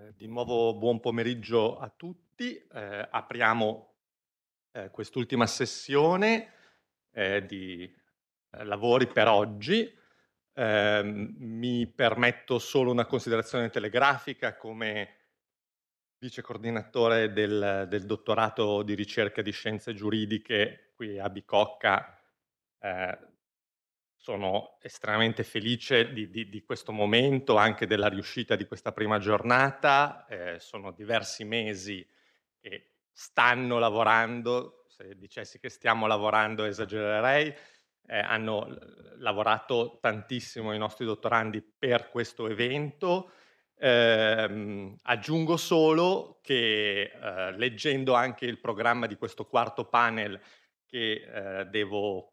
Eh, di nuovo buon pomeriggio a tutti. Eh, apriamo eh, quest'ultima sessione eh, di eh, lavori per oggi. Ehm, mi permetto solo una considerazione telegrafica come vice coordinatore del, del dottorato di ricerca di scienze giuridiche qui a Bicocca. Eh, sono estremamente felice di, di, di, questo momento, anche della riuscita di questa prima giornata. Eh, sono diversi mesi che stanno lavorando, se dicessi che stiamo lavorando esagererei, eh, hanno lavorato tantissimo i nostri dottorandi per questo evento. Eh, aggiungo solo che eh, leggendo anche il programma di questo quarto panel che eh, devo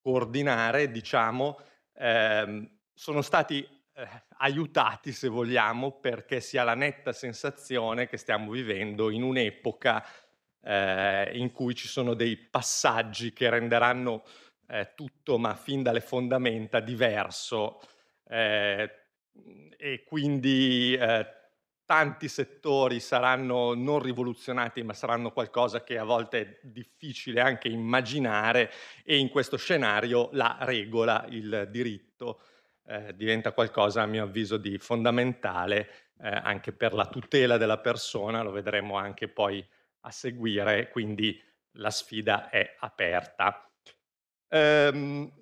coordinare, diciamo, ehm, sono stati eh, aiutati, se vogliamo, perché si ha la netta sensazione che stiamo vivendo in un'epoca eh, in cui ci sono dei passaggi che renderanno eh, tutto, ma fin dalle fondamenta, diverso. Eh, e quindi eh, tanti settori saranno non rivoluzionati, ma saranno qualcosa che a volte è difficile anche immaginare e in questo scenario la regola, il diritto, eh, diventa qualcosa a mio avviso di fondamentale eh, anche per la tutela della persona, lo vedremo anche poi a seguire, quindi la sfida è aperta. Ehm,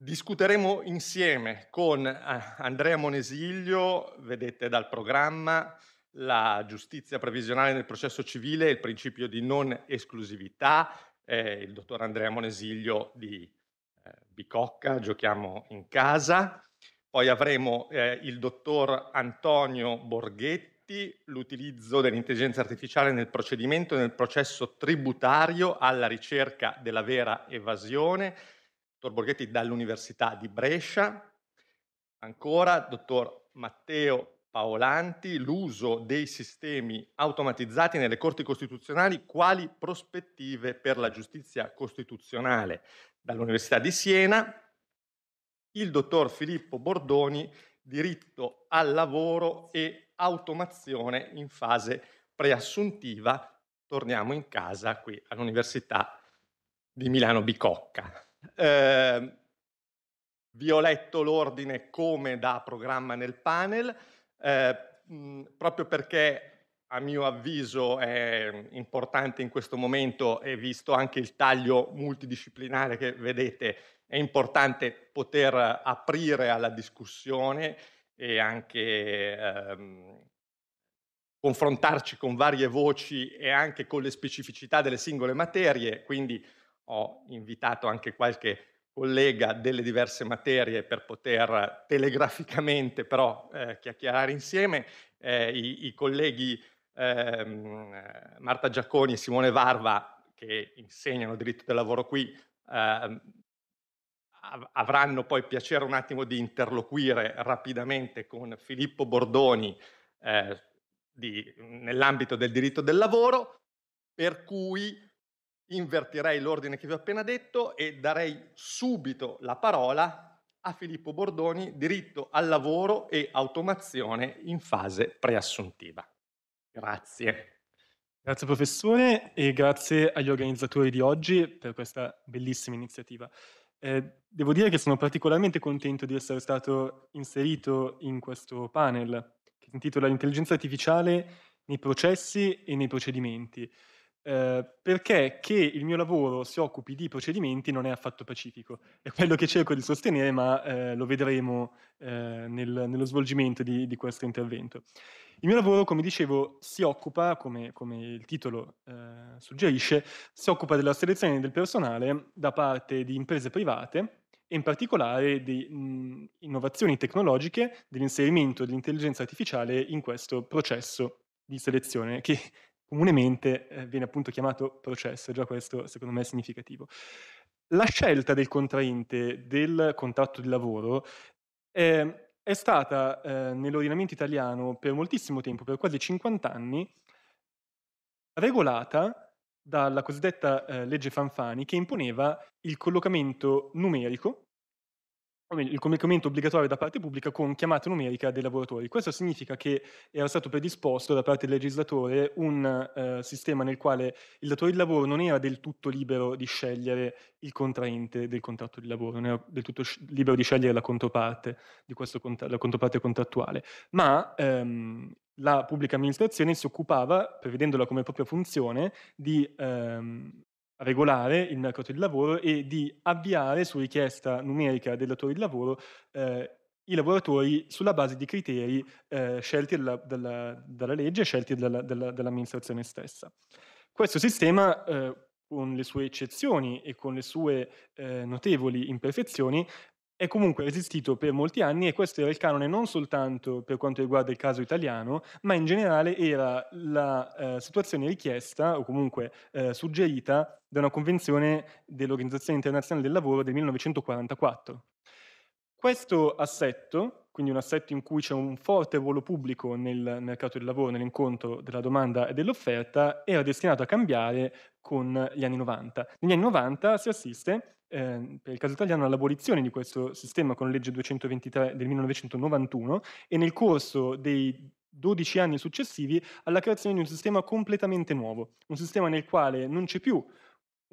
Discuteremo insieme con eh, Andrea Monesiglio, vedete dal programma, la giustizia previsionale nel processo civile e il principio di non esclusività. Eh, il dottor Andrea Monesiglio di eh, Bicocca, giochiamo in casa. Poi avremo eh, il dottor Antonio Borghetti, l'utilizzo dell'intelligenza artificiale nel procedimento e nel processo tributario alla ricerca della vera evasione dottor Borghetti dall'Università di Brescia, ancora dottor Matteo Paolanti, l'uso dei sistemi automatizzati nelle corti costituzionali, quali prospettive per la giustizia costituzionale dall'Università di Siena, il dottor Filippo Bordoni, diritto al lavoro e automazione in fase preassuntiva. Torniamo in casa qui all'Università di Milano Bicocca. Eh, vi ho letto l'ordine come da programma nel panel, eh, proprio perché a mio avviso è importante in questo momento e visto anche il taglio multidisciplinare che vedete, è importante poter aprire alla discussione e anche ehm, confrontarci con varie voci e anche con le specificità delle singole materie, quindi ho invitato anche qualche collega delle diverse materie per poter telegraficamente però eh, chiacchierare insieme. Eh, i, i, colleghi ehm, Marta Giacconi e Simone Varva, che insegnano diritto del lavoro qui, eh, avranno poi piacere un attimo di interloquire rapidamente con Filippo Bordoni eh, nell'ambito del diritto del lavoro, per cui invertirei l'ordine che vi ho appena detto e darei subito la parola a Filippo Bordoni, diritto al lavoro e automazione in fase preassuntiva. Grazie. Grazie professore e grazie agli organizzatori di oggi per questa bellissima iniziativa. Eh, devo dire che sono particolarmente contento di essere stato inserito in questo panel che si intitola L'intelligenza artificiale nei processi e nei procedimenti. Eh, perché che il mio lavoro si occupi di procedimenti non è affatto pacifico. È quello che cerco di sostenere, ma eh, lo vedremo eh, nel, nello svolgimento di, di, questo intervento. Il mio lavoro, come dicevo, si occupa, come, come il titolo eh, suggerisce, si occupa della selezione del personale da parte di imprese private e in particolare di mh, innovazioni tecnologiche, dell'inserimento dell'intelligenza artificiale in questo processo di selezione che comunemente eh, viene appunto chiamato processo, e già questo secondo me è significativo. La scelta del contraente del contratto di lavoro è, ehm, è stata eh, nell'ordinamento italiano per moltissimo tempo, per quasi 50 anni, regolata dalla cosiddetta eh, legge Fanfani che imponeva il collocamento numerico il comunicamento obbligatorio da parte pubblica con chiamata numerica dei lavoratori. Questo significa che era stato predisposto da parte del legislatore un eh, sistema nel quale il datore di lavoro non era del tutto libero di scegliere il contraente del contratto di lavoro, non era del tutto libero di scegliere la controparte, cont- la controparte contrattuale, ma ehm, la pubblica amministrazione si occupava, prevedendola come propria funzione, di ehm, regolare il mercato del lavoro e di avviare su richiesta numerica del datore di lavoro eh, i lavoratori sulla base di criteri eh, scelti dalla, dalla, dalla legge e scelti dalla, dall'amministrazione stessa. Questo sistema, eh, con le sue eccezioni e con le sue eh, notevoli imperfezioni, è comunque resistito per molti anni e questo era il canone non soltanto per quanto riguarda il caso italiano, ma in generale era la eh, situazione richiesta o comunque eh, suggerita da una convenzione dell'Organizzazione Internazionale del Lavoro del 1944. Questo assetto, quindi un assetto in cui c'è un forte ruolo pubblico nel mercato del lavoro, nell'incontro della domanda e dell'offerta, era destinato a cambiare con gli anni 90. Negli anni 90 si assiste, eh, per il caso italiano, all'abolizione di questo sistema con la legge 223 del 1991 e nel corso dei 12 anni successivi alla creazione di un sistema completamente nuovo, un sistema nel quale non c'è più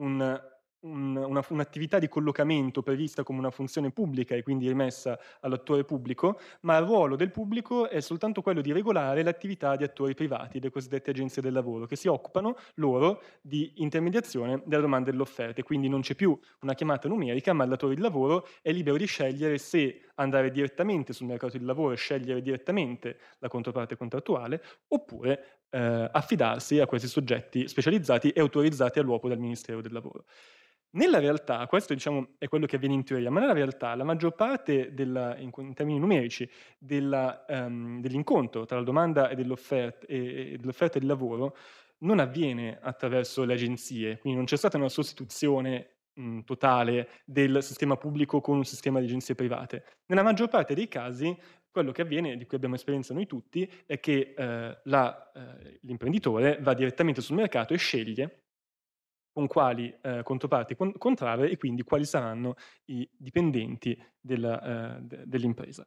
un un'attività di collocamento prevista come una funzione pubblica e quindi rimessa all'attore pubblico, ma il ruolo del pubblico è soltanto quello di regolare l'attività di attori privati, le cosiddette agenzie del lavoro, che si occupano loro di intermediazione della domanda e dell'offerta. Quindi non c'è più una chiamata numerica, ma l'atore di lavoro è libero di scegliere se andare direttamente sul mercato del lavoro e scegliere direttamente la controparte contrattuale, oppure eh, affidarsi a questi soggetti specializzati e autorizzati all'uopo dal Ministero del Lavoro. Nella realtà, questo diciamo, è quello che avviene in teoria, ma nella realtà la maggior parte, della, in, termini numerici, della, um, dell'incontro tra la domanda e dell'offerta, e, e dell'offerta di lavoro non avviene attraverso le agenzie, quindi non c'è stata una sostituzione mh, totale del sistema pubblico con un sistema di agenzie private. Nella maggior parte dei casi quello che avviene, di cui abbiamo esperienza noi tutti, è che eh, la, eh, l'imprenditore va direttamente sul mercato e sceglie con quali eh, controparti con- contrarre e quindi quali saranno i dipendenti della, eh, de- dell'impresa.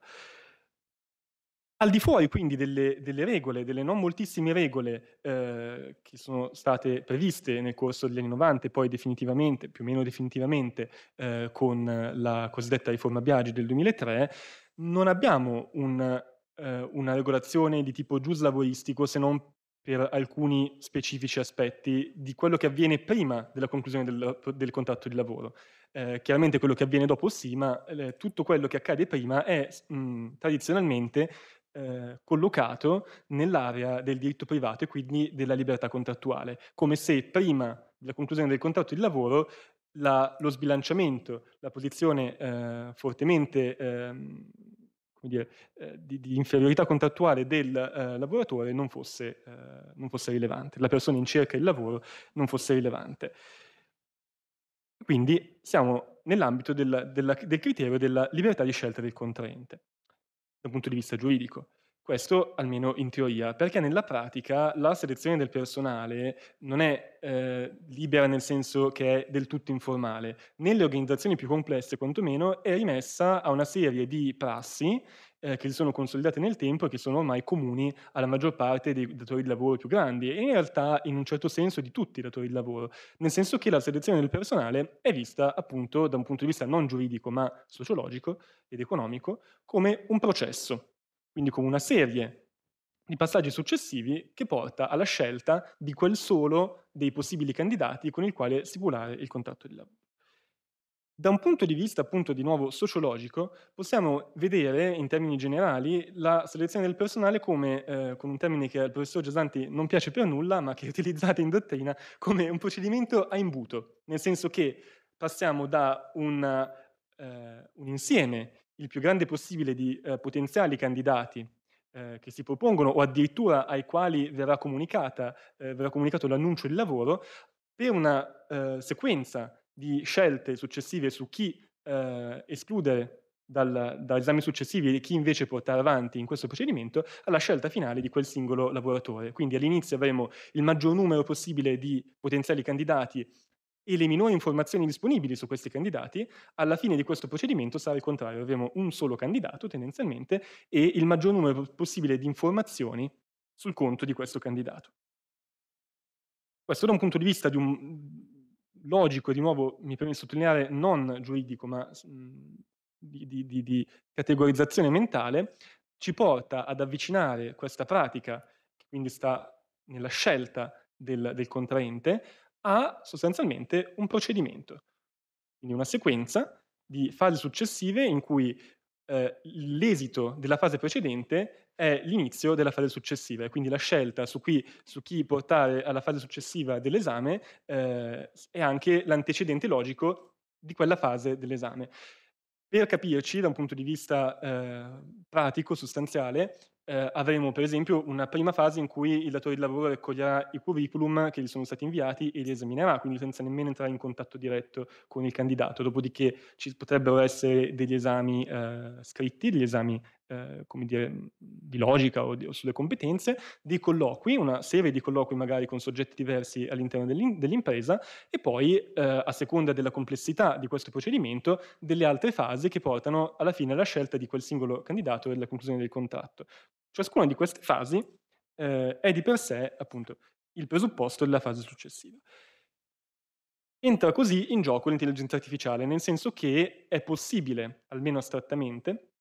Al di fuori quindi delle, delle regole, delle non moltissime regole eh, che sono state previste nel corso degli anni 90 e poi definitivamente, più o meno definitivamente, eh, con la cosiddetta riforma Biagi del 2003, non abbiamo un, eh, una regolazione di tipo giuslavoristico se non per alcuni specifici aspetti di quello che avviene prima della conclusione del, del contratto di lavoro. Eh, chiaramente quello che avviene dopo sì, ma eh, tutto quello che accade prima è mh, mm, tradizionalmente eh, collocato nell'area del diritto privato e quindi della libertà contrattuale, come se prima della conclusione del contratto di lavoro la, lo sbilanciamento, la posizione eh, fortemente ehm, dire, eh, di, di, inferiorità contrattuale del eh, lavoratore non fosse, eh, non fosse, rilevante, la persona in cerca del lavoro non fosse rilevante. Quindi siamo nell'ambito del, della, del criterio della libertà di scelta del contraente, dal punto di vista giuridico. Questo almeno in teoria, perché nella pratica la selezione del personale non è eh, libera nel senso che è del tutto informale. Nelle organizzazioni più complesse, quantomeno, è rimessa a una serie di prassi eh, che si sono consolidate nel tempo e che sono ormai comuni alla maggior parte dei datori di lavoro più grandi e in realtà in un certo senso di tutti i datori di lavoro, nel senso che la selezione del personale è vista appunto da un punto di vista non giuridico ma sociologico ed economico come un processo quindi come una serie di passaggi successivi che porta alla scelta di quel solo dei possibili candidati con il quale stipulare il contratto di lavoro. Da un punto di vista appunto di nuovo sociologico, possiamo vedere in termini generali la selezione del personale come, eh, con un termine che al professor Gesanti non piace per nulla, ma che è utilizzato in dottrina, come un procedimento a imbuto, nel senso che passiamo da una, eh, un insieme il più grande possibile di eh, potenziali candidati eh, che si propongono o addirittura ai quali verrà, eh, verrà comunicato l'annuncio di lavoro, per una eh, sequenza di scelte successive su chi eh, escludere dal, da esami successivi e chi invece portare avanti in questo procedimento alla scelta finale di quel singolo lavoratore. Quindi all'inizio avremo il maggior numero possibile di potenziali candidati e le minori informazioni disponibili su questi candidati, alla fine di questo procedimento sarà il contrario, avremo un solo candidato tendenzialmente e il maggior numero possibile di informazioni sul conto di questo candidato. Questo da un punto di vista di un logico, di nuovo mi preme sottolineare non giuridico, ma mhmm, di, di, di categorizzazione mentale, ci porta ad avvicinare questa pratica, che quindi sta nella scelta del, del contraente, ha sostanzialmente un procedimento, quindi una sequenza di fasi successive in cui eh, l'esito della fase precedente è l'inizio della fase successiva e quindi la scelta su, qui, su, chi portare alla fase successiva dell'esame eh, è anche l'antecedente logico di quella fase dell'esame. Per capirci da un punto di vista eh, pratico, sostanziale, eh, avremo per esempio una prima fase in cui il datore di lavoro raccoglierà i curriculum che gli sono stati inviati e li esaminerà, quindi senza nemmeno entrare in contatto diretto con il candidato, dopodiché ci potrebbero essere degli esami eh, scritti, degli esami eh, come dire, mm, di logica o, di, o, sulle competenze, di colloqui, una serie di colloqui magari con soggetti diversi all'interno dell'im- dell'impresa e poi, eh, a seconda della complessità di questo procedimento, delle altre fasi che portano alla fine alla scelta di quel singolo candidato e alla conclusione del contratto. Ciascuna di queste fasi eh, è di per sé, appunto, il presupposto della fase successiva. Entra così in gioco l'intelligenza artificiale, nel senso che è possibile, almeno astrattamente,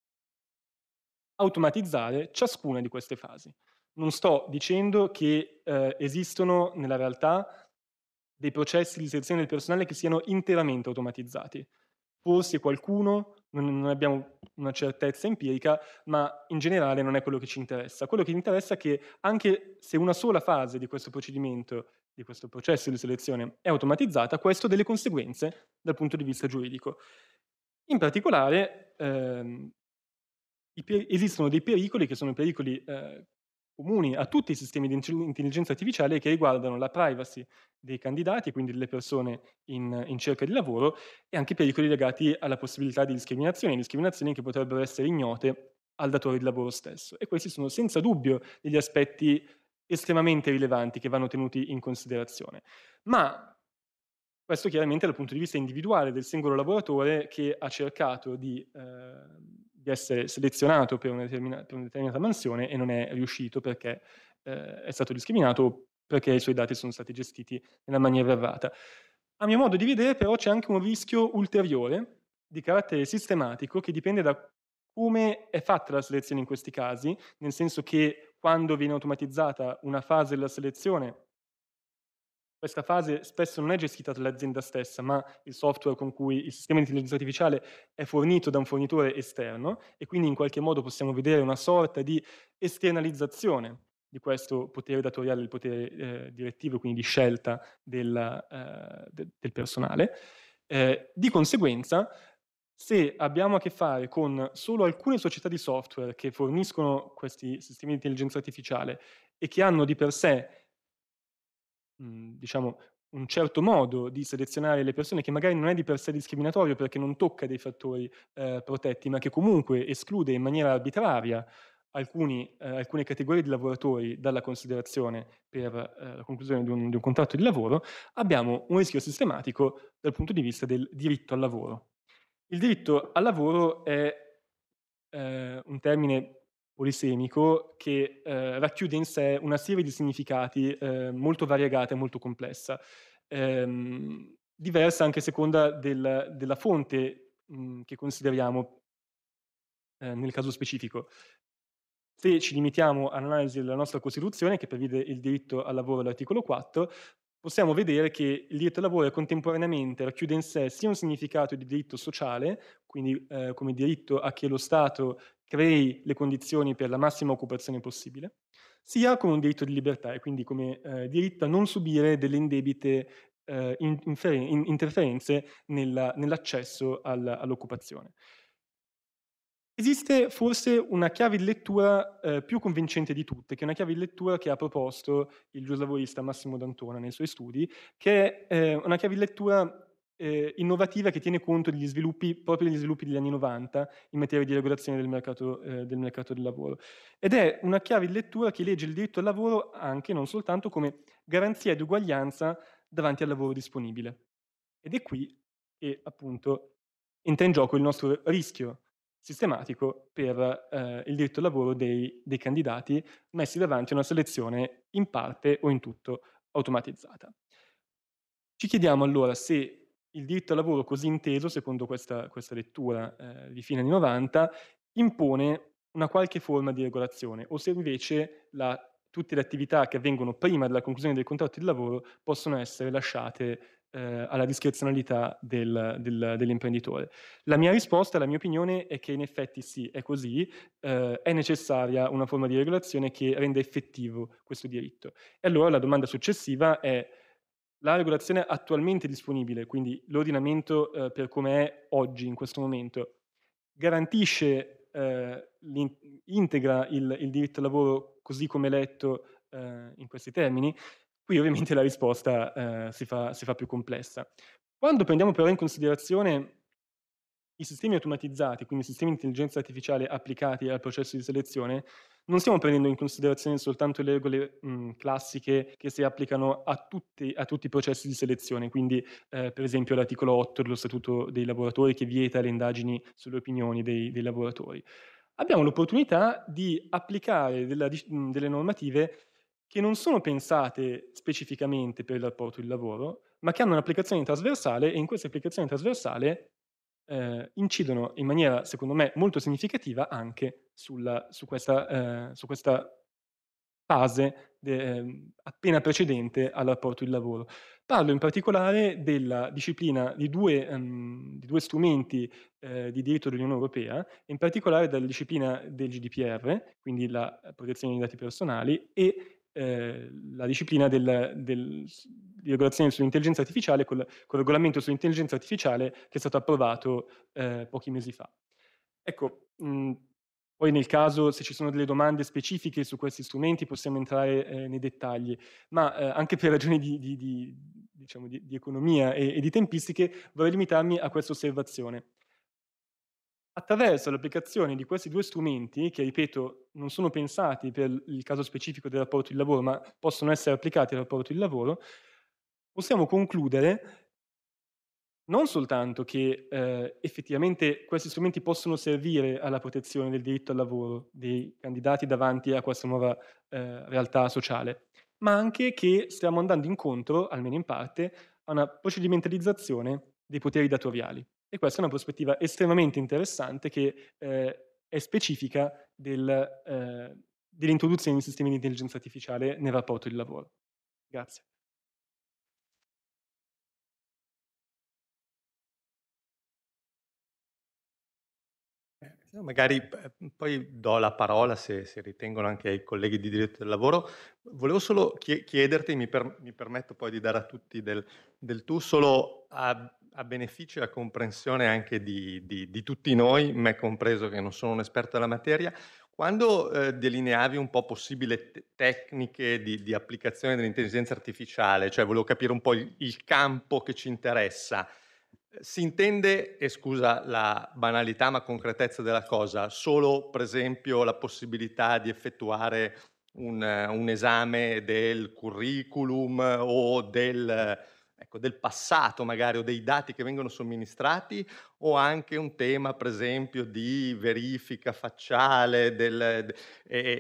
automatizzare ciascuna di queste fasi. Non sto dicendo che eh, esistono nella realtà dei processi di selezione del personale che siano interamente automatizzati. Forse qualcuno, non, abbiamo una certezza empirica, ma in generale non è quello che ci interessa. Quello che interessa è che anche se una sola fase di questo procedimento di questo processo di selezione è automatizzata, questo ha delle conseguenze dal punto di vista giuridico. In particolare, ehm, per- esistono dei pericoli che sono pericoli eh, comuni a tutti i sistemi di intelligenza artificiale che riguardano la privacy dei candidati, quindi delle persone in, in, cerca di lavoro, e anche pericoli legati alla possibilità di discriminazioni, discriminazioni che potrebbero essere ignote al datore di lavoro stesso. E questi sono senza dubbio degli aspetti estremamente rilevanti che vanno tenuti in considerazione. Ma questo chiaramente dal punto di vista individuale del singolo lavoratore che ha cercato di... Eh, di essere selezionato per una, per una, determinata mansione e non è riuscito perché eh, è stato discriminato o perché i suoi dati sono stati gestiti nella maniera errata. A mio modo di vedere però c'è anche un rischio ulteriore di carattere sistematico che dipende da come è fatta la selezione in questi casi, nel senso che quando viene automatizzata una fase della selezione questa fase spesso non è gestita dall'azienda stessa, ma il software con cui il sistema di intelligenza artificiale è fornito da un fornitore esterno e quindi in qualche modo possiamo vedere una sorta di esternalizzazione di questo potere datoriale, del potere eh, direttivo, quindi di scelta della, eh, de, del personale. Eh, di conseguenza, se abbiamo a che fare con solo alcune società di software che forniscono questi sistemi di intelligenza artificiale e che hanno di per sé Mhmm, diciamo, un certo modo di selezionare le persone che magari non è di per sé discriminatorio perché non tocca dei fattori eh, protetti, ma che comunque esclude in maniera arbitraria alcuni, eh, alcune categorie di lavoratori dalla considerazione per eh, la conclusione di un, di un contratto di lavoro, abbiamo un rischio sistematico dal punto di vista del diritto al lavoro. Il diritto al lavoro è eh, un termine polisemico che eh, racchiude in sé una serie di significati eh, molto variegata e molto complessa, ehm, diversa anche a seconda del, della fonte mh, mm, che consideriamo eh, nel caso specifico. Se ci limitiamo all'analisi della nostra Costituzione, che prevede il diritto al lavoro all'articolo 4, possiamo vedere che il diritto al lavoro contemporaneamente racchiude in sé sia un significato di diritto sociale, quindi eh, come diritto a che lo Stato crei le condizioni per la massima occupazione possibile, sia come un diritto di libertà, e quindi come eh, diritto a non subire delle indebite eh, in, interferenze nella, nell'accesso all, all'occupazione. Esiste forse una chiave di lettura eh, più convincente di tutte, che è una chiave di lettura che ha proposto il giuslavorista Massimo D'Antona nei suoi studi, che è eh, una chiave di lettura eh, innovativa che tiene conto degli sviluppi, proprio degli sviluppi degli anni 90 in materia di regolazione del mercato, eh, del mercato del lavoro. Ed è una chiave di lettura che legge il diritto al lavoro anche, non soltanto, come garanzia di uguaglianza davanti al lavoro disponibile. Ed è qui che appunto entra in gioco il nostro rischio sistematico per eh, il diritto al lavoro dei, dei candidati messi davanti a una selezione in parte o in tutto automatizzata. Ci chiediamo allora se il diritto al lavoro così inteso, secondo questa, questa lettura eh, di fine anni 90, impone una qualche forma di regolazione, o se invece la, tutte le attività che avvengono prima della conclusione del contratto di lavoro possono essere lasciate eh, alla discrezionalità del, del, dell'imprenditore. La mia risposta, la mia opinione è che in effetti sì, è così, eh, è necessaria una forma di regolazione che renda effettivo questo diritto. E allora la domanda successiva è la regolazione attualmente disponibile, quindi l'ordinamento eh, per come è oggi, in questo momento, garantisce, eh, integra il, il, diritto al lavoro così come letto eh, in questi termini? Qui ovviamente la risposta eh, si fa, si fa più complessa. Quando prendiamo però in considerazione i sistemi automatizzati, quindi i sistemi di intelligenza artificiale applicati al processo di selezione, non stiamo prendendo in considerazione soltanto le regole mh, mhmm, classiche che si applicano a tutti, a tutti, i processi di selezione, quindi eh, per esempio l'articolo 8 dello Statuto dei lavoratori che vieta le indagini sulle opinioni dei, dei lavoratori. Abbiamo l'opportunità di applicare della, mhmm, delle normative che non sono pensate specificamente per il rapporto di lavoro, ma che hanno un'applicazione trasversale e in questa applicazione trasversale eh, incidono in maniera, secondo me, molto significativa anche sulla, su, questa, eh, su, questa, fase de, eh, appena precedente al rapporto di lavoro. Parlo in particolare della disciplina di due, um, di due strumenti eh, di diritto dell'Unione Europea, in particolare della disciplina del GDPR, quindi la protezione dei dati personali, e eh, la disciplina del, del, di regolazione sull'intelligenza artificiale col, col, regolamento sull'intelligenza artificiale che è stato approvato eh, pochi mesi fa. Ecco, mh, poi nel caso se ci sono delle domande specifiche su questi strumenti possiamo entrare eh, nei dettagli, ma eh, anche per ragioni di, di, di, diciamo, di economia e, e, di tempistiche vorrei limitarmi a questa osservazione. Attraverso l'applicazione di questi due strumenti, che ripeto non sono pensati per il caso specifico del rapporto di lavoro, ma possono essere applicati al rapporto di lavoro, possiamo concludere non soltanto che eh, effettivamente questi strumenti possono servire alla protezione del diritto al lavoro dei candidati davanti a questa nuova eh, realtà sociale, ma anche che stiamo andando incontro, almeno in parte, a una procedimentalizzazione dei poteri datoriali. E questa è una prospettiva estremamente interessante che eh, è specifica del, eh, dell'introduzione di sistemi di intelligenza artificiale nel rapporto di lavoro. Grazie. Eh, magari eh, poi do la parola se, se, ritengono anche ai colleghi di diritto del lavoro. Volevo solo chiederti, mi, per, mi permetto poi di dare a tutti del, del tu, solo a a beneficio e a comprensione anche di, di, di tutti noi, me compreso che non sono un esperto della materia, quando eh, delineavi un po' possibili te- tecniche di, di, applicazione dell'intelligenza artificiale, cioè volevo capire un po' il, il campo che ci interessa, si intende, e scusa la banalità ma concretezza della cosa, solo per esempio la possibilità di effettuare un, un esame del curriculum o del ecco, del passato magari o dei dati che vengono somministrati o anche un tema per esempio di verifica facciale del, e,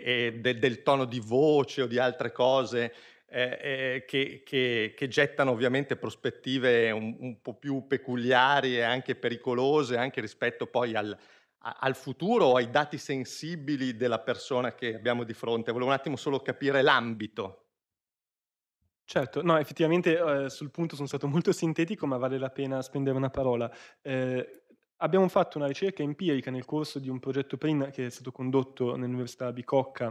e, del, del tono di voce o di altre cose eh, eh, che, che, che, gettano ovviamente prospettive un, un, po' più peculiari e anche pericolose anche rispetto poi al, al futuro o ai dati sensibili della persona che abbiamo di fronte. Volevo un attimo solo capire l'ambito Certo, no, effettivamente eh, sul punto sono stato molto sintetico, ma vale la pena spendere una parola. Eh, abbiamo fatto una ricerca empirica nel corso di un progetto PRIN che è stato condotto nell'Università Bicocca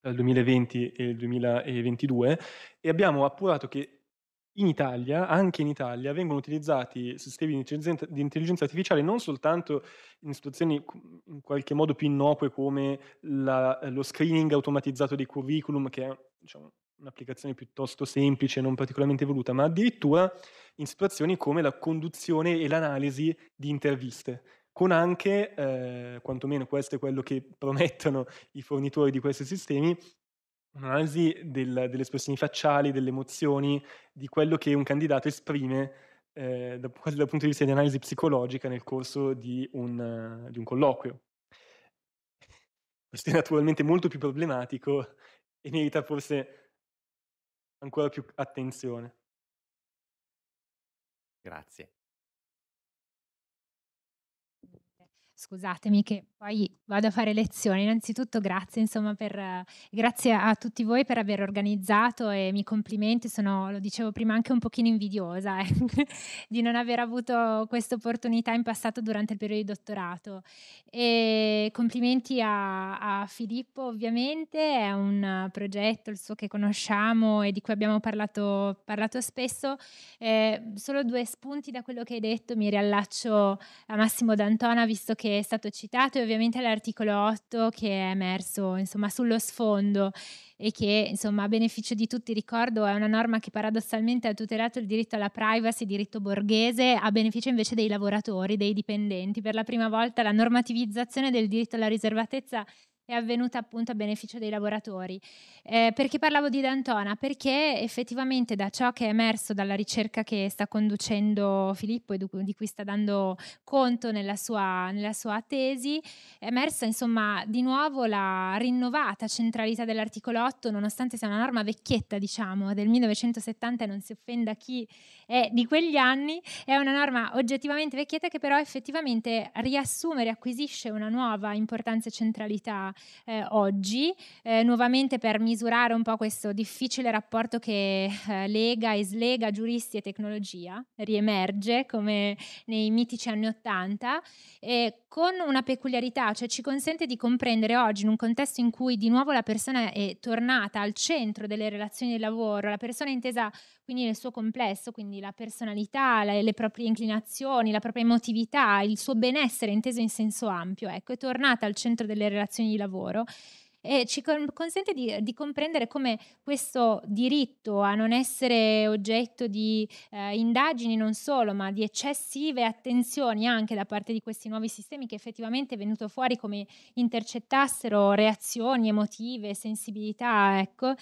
tra il 2020 e il 2022 e abbiamo appurato che in Italia, anche in Italia, vengono utilizzati sistemi di intelligenza artificiale non soltanto in situazioni in qualche modo più innocue come la, lo screening automatizzato dei curriculum, che è diciamo, un'applicazione piuttosto semplice, non particolarmente evoluta, ma addirittura in situazioni come la conduzione e l'analisi di interviste, con anche, eh, quantomeno questo è quello che promettono i fornitori di questi sistemi, un'analisi del, delle espressioni facciali, delle emozioni, di quello che un candidato esprime eh, da, quasi dal punto di vista di analisi psicologica nel corso di un, di un colloquio. Questo è naturalmente molto più problematico e merita forse ancora più attenzione. Grazie. Scusatemi che poi vado a fare lezione. Innanzitutto grazie, insomma, per, grazie a tutti voi per aver organizzato e mi complimenti, sono, lo dicevo prima, anche un pochino invidiosa eh, di non aver avuto questa opportunità in passato durante il periodo di dottorato. E complimenti a, a Filippo, ovviamente, è un progetto, il suo che conosciamo e di cui abbiamo parlato, parlato spesso. Eh, solo due spunti da quello che hai detto, mi riallaccio a Massimo D'Antona, visto che è stato citato e ovviamente ovviamente l'articolo 8 che è emerso insomma, sullo sfondo e che insomma, a beneficio di tutti ricordo è una norma che paradossalmente ha tutelato il diritto alla privacy, diritto borghese, a beneficio invece dei lavoratori, dei dipendenti. Per la prima volta la normativizzazione del diritto alla riservatezza è avvenuta appunto a beneficio dei lavoratori. Eh, perché parlavo di D'Antona? Perché effettivamente da ciò che è emerso dalla ricerca che sta conducendo Filippo e di cui sta dando conto nella sua, nella sua tesi, è emersa insomma di nuovo la rinnovata centralità dell'articolo 8, nonostante sia una norma vecchietta diciamo del 1970 e non si offenda chi è di quegli anni, è una norma oggettivamente vecchietta che però effettivamente riassume, riacquisisce una nuova importanza e centralità eh, oggi, eh, nuovamente per misurare un po' questo difficile rapporto che eh, lega e slega giuristi e tecnologia, riemerge come nei mitici anni Ottanta, con una peculiarità, cioè ci consente di comprendere oggi in un contesto in cui di nuovo la persona è tornata al centro delle relazioni di lavoro, la persona intesa quindi nel suo complesso, quindi la personalità, le, le proprie inclinazioni, la propria emotività, il suo benessere inteso in senso ampio, ecco, è tornata al centro delle relazioni di lavoro e ci consente di, di, comprendere come questo diritto a non essere oggetto di eh, indagini non solo, ma di eccessive attenzioni anche da parte di questi nuovi sistemi che effettivamente è venuto fuori come intercettassero reazioni emotive, sensibilità, ecco,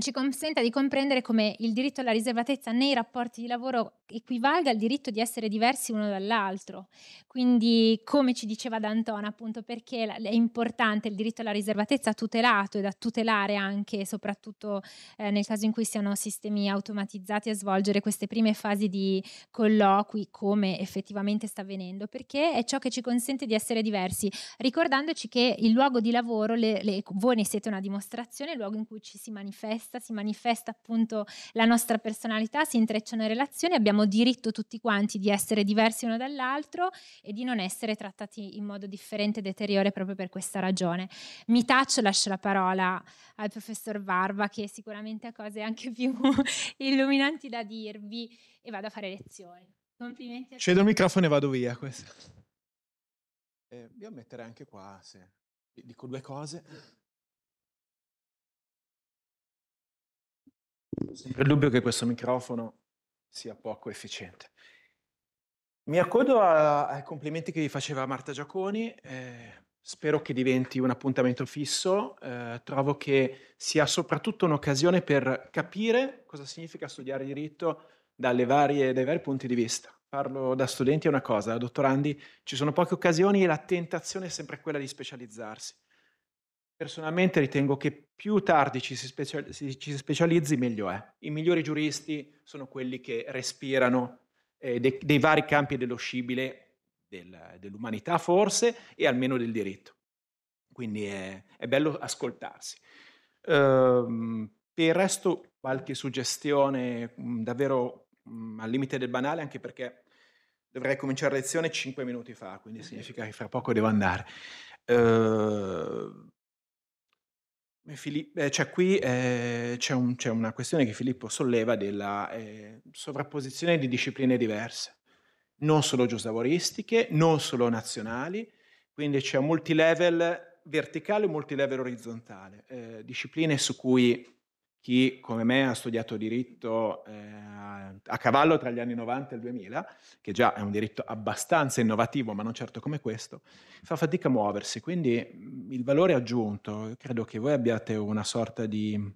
ci consenta di comprendere come il diritto alla riservatezza nei rapporti di lavoro equivalga al diritto di essere diversi uno dall'altro. Quindi, come ci diceva D'Antona, appunto, perché è importante il diritto alla riservatezza tutelato e da tutelare anche, soprattutto eh, nel caso in cui siano sistemi automatizzati a svolgere queste prime fasi di colloqui, come effettivamente sta avvenendo, perché è ciò che ci consente di essere diversi, ricordandoci che il luogo di lavoro, le, le, voi ne siete una dimostrazione, il luogo in cui ci si manifesta manifesta, si manifesta appunto la nostra personalità, si intrecciano relazioni, abbiamo diritto tutti quanti di essere diversi uno dall'altro e di non essere trattati in modo differente e deteriore proprio per questa ragione. Mi taccio, lascio la parola al professor Varva che sicuramente ha cose anche più illuminanti da dirvi e vado a fare lezioni. Complimenti. A Cedo il microfono e vado via. Questo. Eh, io metterei anche qua, se dico due cose. sempre il dubbio che questo microfono sia poco efficiente. Mi accodo a, ai complimenti che vi faceva Marta Giaconi, eh, spero che diventi un appuntamento fisso, eh, trovo che sia soprattutto un'occasione per capire cosa significa studiare diritto varie, dai vari punti di vista. Parlo da studenti è una cosa, da dottorandi ci sono poche occasioni e la tentazione è sempre quella di specializzarsi. Personalmente ritengo che più tardi ci si, specializzi, ci si specializzi meglio è. I migliori giuristi sono quelli che respirano eh, dei, dei vari campi dello scibile, del, dell'umanità forse, e almeno del diritto. Quindi è, è bello ascoltarsi. Ehm, per il resto qualche suggestione mh, mm, davvero mh, mm, al limite del banale, anche perché dovrei cominciare la lezione cinque minuti fa, quindi significa che fra poco devo andare. Ehm, Filippo, eh, cioè qui eh, c'è, un, c'è, una questione che Filippo solleva della eh, sovrapposizione di discipline diverse, non solo giuslavoristiche, non solo nazionali, quindi c'è un multilevel verticale e un multilevel orizzontale, eh, discipline su cui chi come me ha studiato diritto eh, a cavallo tra gli anni 90 e il 2000, che già è un diritto abbastanza innovativo, ma non certo come questo, fa fatica a muoversi. Quindi mm, il valore aggiunto, credo che voi abbiate una sorta di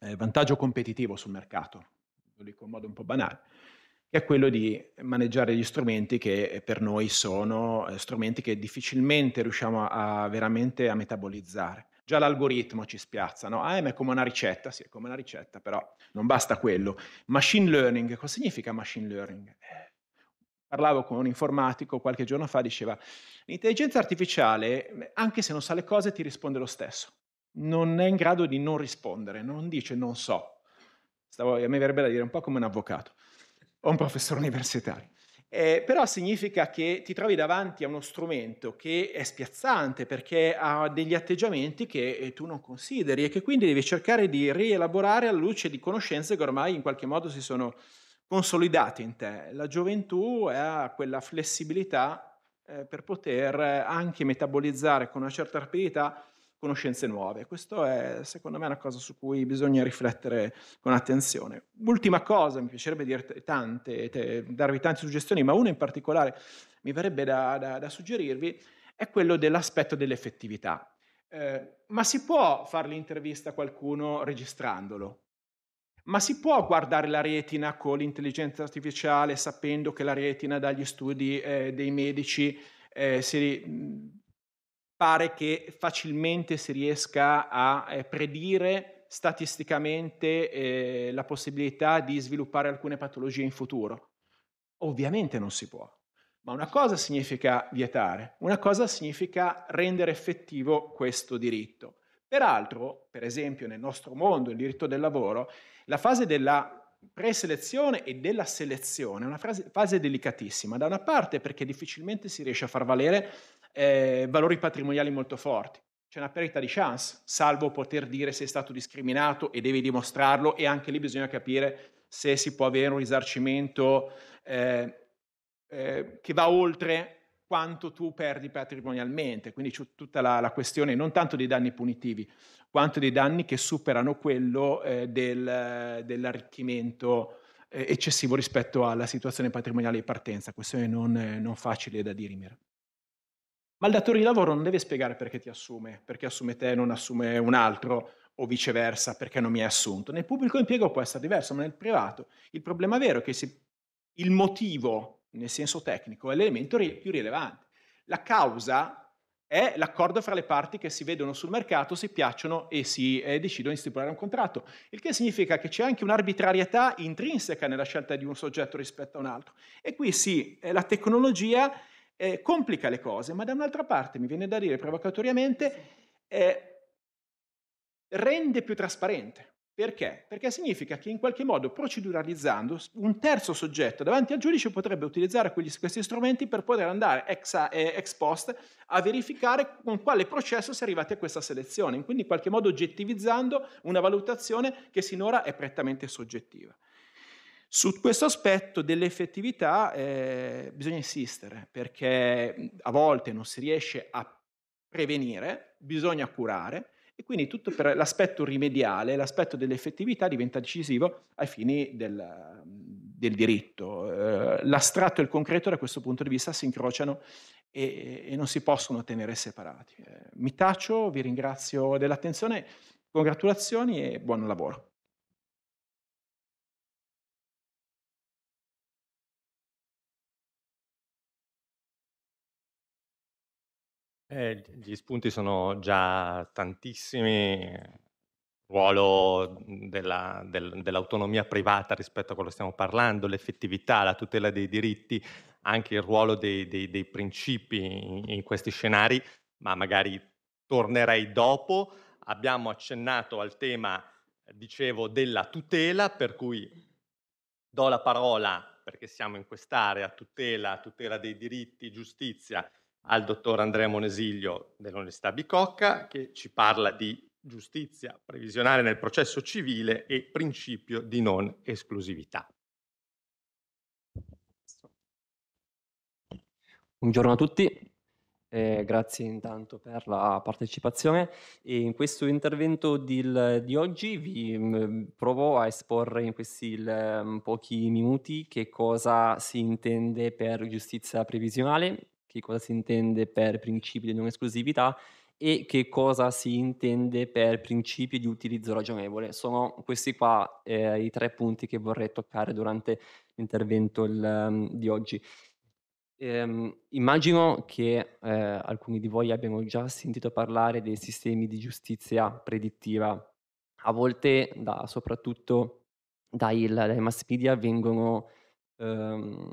eh, vantaggio competitivo sul mercato, lo dico in modo un po' banale, che è quello di maneggiare gli strumenti che eh, per noi sono eh, strumenti che difficilmente riusciamo a, a veramente a metabolizzare già l'algoritmo ci spiazza, no? AM ah, eh, è come una ricetta, sì, è come una ricetta, però non basta quello. Machine learning, cosa significa machine learning? Eh, parlavo con un informatico qualche giorno fa, diceva, l'intelligenza artificiale, anche se non sa le cose, ti risponde lo stesso. Non è in grado di non rispondere, non dice non so. Stavo, a me verrebbe da dire un po' come un avvocato o un professore universitario. Eh, però significa che ti trovi davanti a uno strumento che è spiazzante perché ha degli atteggiamenti che eh, tu non consideri e che quindi devi cercare di rielaborare alla luce di conoscenze che ormai in qualche modo si sono consolidate in te. La gioventù ha quella flessibilità eh, per poter eh, anche metabolizzare con una certa rapidità conoscenze nuove. Questo è, secondo me, una cosa su cui bisogna riflettere con attenzione. Ultima cosa, mi piacerebbe dire tante, te, darvi tante suggestioni, ma una in particolare mi verrebbe da, da, da suggerirvi, è quello dell'aspetto dell'effettività. Eh, ma si può fare l'intervista a qualcuno registrandolo? Ma si può guardare la retina con l'intelligenza artificiale sapendo che la retina dagli studi eh, dei medici eh, si pare che facilmente si riesca a eh, predire statisticamente eh, la possibilità di sviluppare alcune patologie in futuro. Ovviamente non si può, ma una cosa significa vietare, una cosa significa rendere effettivo questo diritto. Peraltro, per esempio, nel nostro mondo, il diritto del lavoro, la fase della preselezione e della selezione è una fase delicatissima, da una parte perché difficilmente si riesce a far valere eh, valori patrimoniali molto forti. C'è una perdita di chance, salvo poter dire se è stato discriminato e devi dimostrarlo e anche lì bisogna capire se si può avere un risarcimento eh, eh, che va oltre quanto tu perdi patrimonialmente, quindi c'è tutta la, la questione non tanto dei danni punitivi, quanto dei danni che superano quello eh, del, dell'arricchimento eh, eccessivo rispetto alla situazione patrimoniale di partenza, questione non, non facile da dirimere ma il datore di lavoro non deve spiegare perché ti assume, perché assume te e non assume un altro, o viceversa perché non mi hai assunto. Nel pubblico impiego può essere diverso, ma nel privato il problema vero è che il motivo, nel senso tecnico, è l'elemento più rilevante. La causa è l'accordo fra le parti che si vedono sul mercato, si piacciono e si eh, decidono di stipulare un contratto, il che significa che c'è anche un'arbitrarietà intrinseca nella scelta di un soggetto rispetto a un altro. E qui sì, eh, la tecnologia eh, complica le cose, ma da un'altra parte mi viene da dire provocatoriamente eh, rende più trasparente. Perché? Perché significa che in qualche modo proceduralizzando un terzo soggetto davanti al giudice potrebbe utilizzare quegli, questi strumenti per poter andare ex, a, eh, ex post a verificare con quale processo si è arrivati a questa selezione, quindi in qualche modo oggettivizzando una valutazione che sinora è prettamente soggettiva. Su questo aspetto dell'effettività eh, bisogna insistere perché a volte non si riesce a prevenire, bisogna curare e quindi tutto per l'aspetto rimediale, l'aspetto dell'effettività diventa decisivo ai fini del, del diritto. Eh, l'astratto e il concreto da questo punto di vista si incrociano e, e non si possono tenere separati. Eh, mi taccio, vi ringrazio dell'attenzione, congratulazioni e buon lavoro. Eh, gli spunti sono già tantissimi, eh, ruolo mhmm, della, del, dell'autonomia privata rispetto a quello che stiamo parlando, l'effettività, la tutela dei diritti, anche il ruolo dei, dei, dei principi in, in, questi scenari, ma magari tornerei dopo. Abbiamo accennato al tema, dicevo, della tutela, per cui do la parola, perché siamo in quest'area, tutela, tutela dei diritti, giustizia, al dottor Andrea Monesiglio dell'Università Bicocca che ci parla di giustizia previsionale nel processo civile e principio di non esclusività. Buongiorno a tutti, eh, grazie intanto per la partecipazione e in questo intervento di, di oggi vi mh, mm, provo a esporre in questi il, mm, pochi minuti che cosa si intende per giustizia previsionale che cosa si intende per principio di non esclusività e che cosa si intende per principio di utilizzo ragionevole. Sono questi qua eh, i tre punti che vorrei toccare durante l'intervento il, ehm, di oggi. Ehm, immagino che eh, alcuni di voi abbiano già sentito parlare dei sistemi di giustizia predittiva. A volte, da, soprattutto dai, dai mass media, vengono Ehm,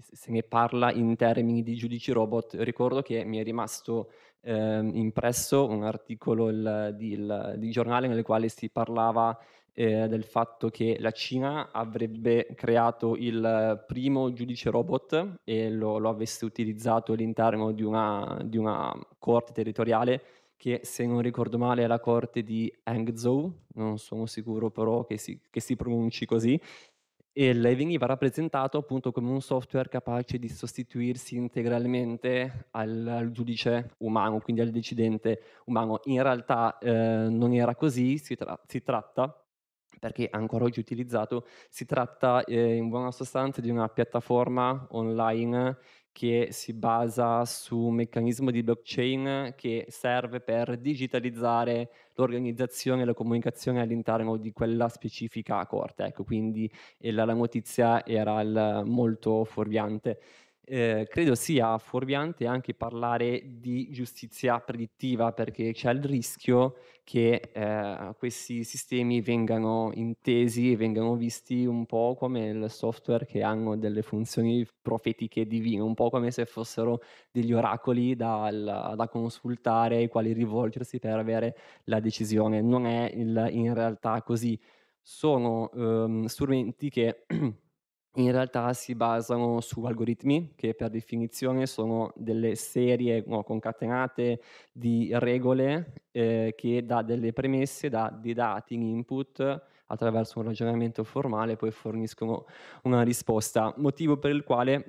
se ne parla in termini di giudici robot. Ricordo che mi è rimasto eh, impresso un articolo il, di, il, di, giornale nel quale si parlava eh, del fatto che la Cina avrebbe creato il primo giudice robot e lo, lo avesse utilizzato all'interno di una, di una corte territoriale che se non ricordo male è la corte di Hangzhou, non sono sicuro però che si, che si pronunci così, e lei veniva rappresentato appunto come un software capace di sostituirsi integralmente al, al giudice umano, quindi al decidente umano. In realtà eh, non era così, si, tra- si, tratta perché ancora oggi utilizzato, si tratta eh, in buona sostanza di una piattaforma online che si basa su un meccanismo di blockchain che serve per digitalizzare l'organizzazione e la comunicazione all'interno di quella specifica corte. Ecco, quindi la, la notizia era molto fuorviante eh, credo sia fuorviante anche parlare di giustizia predittiva perché c'è il rischio che eh, questi sistemi vengano intesi e vengano visti un po' come il software che hanno delle funzioni profetiche divine, un po' come se fossero degli oracoli da, da consultare ai quali rivolgersi per avere la decisione. Non è il, in realtà così. Sono ehm, strumenti che in realtà si basano su algoritmi che per definizione sono delle serie no, concatenate di regole eh, che da delle premesse, da dei dati in input attraverso un ragionamento formale poi forniscono una risposta, motivo per il quale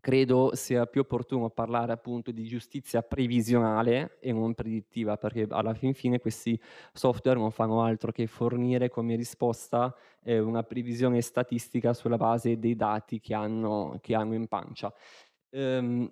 credo sia più opportuno parlare appunto di giustizia previsionale e non predittiva, perché alla fin fine questi software non fanno altro che fornire come risposta eh, una previsione statistica sulla base dei dati che hanno, che hanno in pancia. Um,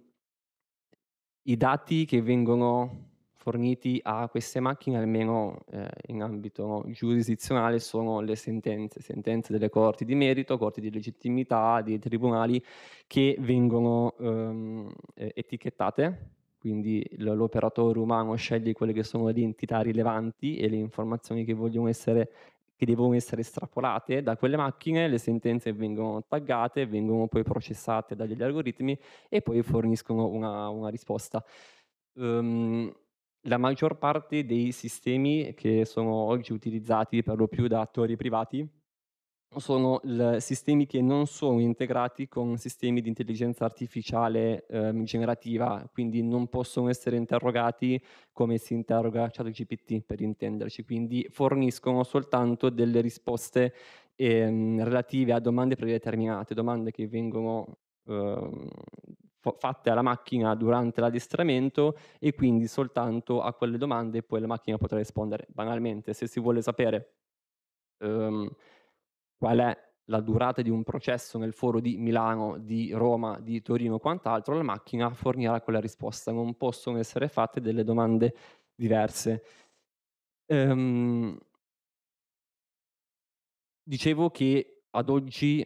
I dati che vengono forniti a queste macchine, almeno eh, in ambito giurisdizionale, sono le sentenze, sentenze delle corti di merito, corti di legittimità, dei tribunali che vengono ehm, etichettate, quindi l'operatore umano sceglie quelle che sono le entità rilevanti e le informazioni che vogliono essere che devono essere estrapolate da quelle macchine, le sentenze vengono taggate, vengono poi processate dagli algoritmi e poi forniscono una, una risposta. Um, la maggior parte dei sistemi che sono oggi utilizzati per lo più da attori privati sono l- sistemi che non sono integrati con sistemi di intelligenza artificiale ehm, generativa, quindi non possono essere interrogati come si interroga ChatGPT per intenderci, quindi forniscono soltanto delle risposte ehm, relative a domande predeterminate, domande che vengono ehm, fatte alla macchina durante l'addestramento e quindi soltanto a quelle domande poi la macchina potrà rispondere. Banalmente, se si vuole sapere um, qual è la durata di un processo nel foro di Milano, di Roma, di Torino o quant'altro, la macchina fornirà quella risposta. Non possono essere fatte delle domande diverse. Um, dicevo che ad oggi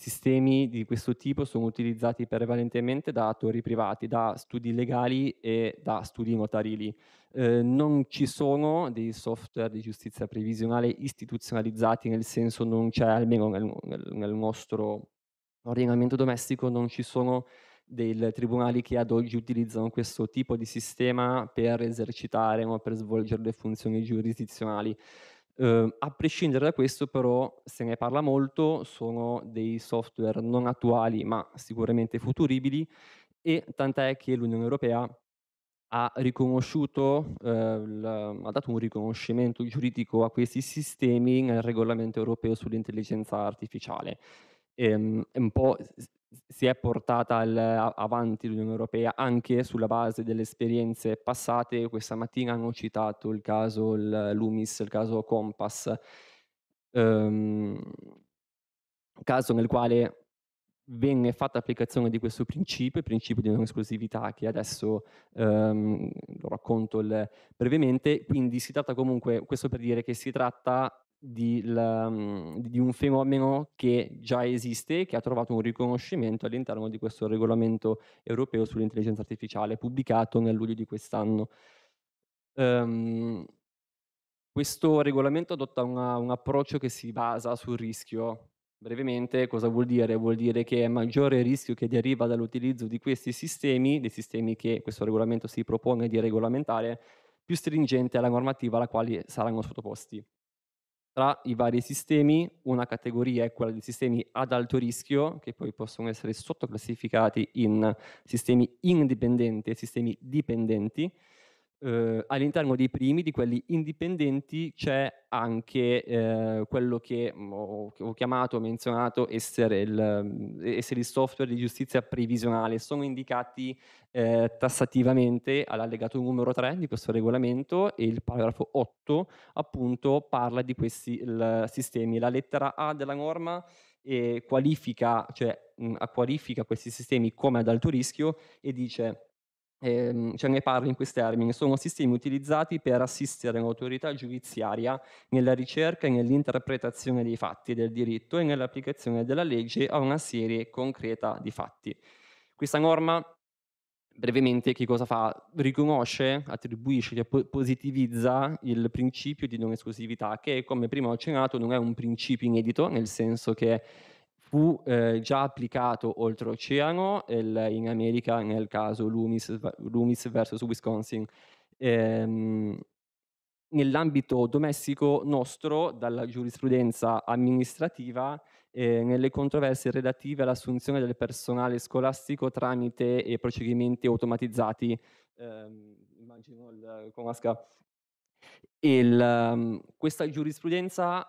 sistemi di questo tipo sono utilizzati prevalentemente da attori privati, da studi legali e da studi notarili. Eh, non ci sono dei software di giustizia previsionale istituzionalizzati, nel senso non c'è, almeno nel, nel, nel nostro ordinamento domestico, non ci sono dei tribunali che ad oggi utilizzano questo tipo di sistema per esercitare, no, per svolgere le funzioni giurisdizionali. Eh, a prescindere da questo però se ne parla molto, sono dei software non attuali ma sicuramente futuribili e tant'è che l'Unione Europea ha riconosciuto, eh, ha dato un riconoscimento giuridico a questi sistemi nel regolamento europeo sull'intelligenza artificiale ehm, un po' si è portata al, avanti l'Unione Europea anche sulla base delle esperienze passate. Questa mattina hanno citato il caso il, Lumis, il caso Compass, ehm, caso nel quale venne fatta applicazione di questo principio, il principio di non esclusività che adesso ehm, lo racconto il, brevemente, quindi si tratta comunque, questo per dire che si tratta di, la, mhmm, di, un fenomeno che già esiste e che ha trovato un riconoscimento all'interno di questo regolamento europeo sull'intelligenza artificiale pubblicato nel luglio di quest'anno. Um, questo regolamento adotta una, un approccio che si basa sul rischio. Brevemente, cosa vuol dire? Vuol dire che è maggiore il rischio che deriva dall'utilizzo di questi sistemi, dei sistemi che questo regolamento si propone di regolamentare, più stringente è la normativa alla quale saranno sottoposti tra i vari sistemi, una categoria è quella dei sistemi ad alto rischio, che poi possono essere sottoclassificati in sistemi indipendenti e sistemi dipendenti, eh, all'interno dei primi, di quelli indipendenti, c'è anche eh, quello che mm, ho, ho chiamato, ho menzionato essere il, mm, essere il, software di giustizia previsionale. Sono indicati eh, tassativamente all'allegato numero 3 di questo regolamento e il paragrafo 8 appunto parla di questi il, sistemi. La lettera A della norma eh, qualifica, cioè, mh, mm, qualifica questi sistemi come ad alto rischio e dice ehm, cioè ne parlo in questi termini, sono sistemi utilizzati per assistere l'autorità giudiziaria nella ricerca e nell'interpretazione dei fatti del diritto e nell'applicazione della legge a una serie concreta di fatti. Questa norma brevemente che cosa fa? Riconosce, attribuisce, cioè positivizza il principio di non esclusività, che come prima ho accennato non è un principio inedito, nel senso che fu eh, già applicato oltreoceano, in America nel caso Loomis, Loomis versus Wisconsin. Ehm, nell'ambito domestico nostro, dalla giurisprudenza amministrativa, eh, nelle controversie relative all'assunzione del personale scolastico tramite eh, procedimenti automatizzati, ehm, immagino il, con Asca. Il, um, questa giurisprudenza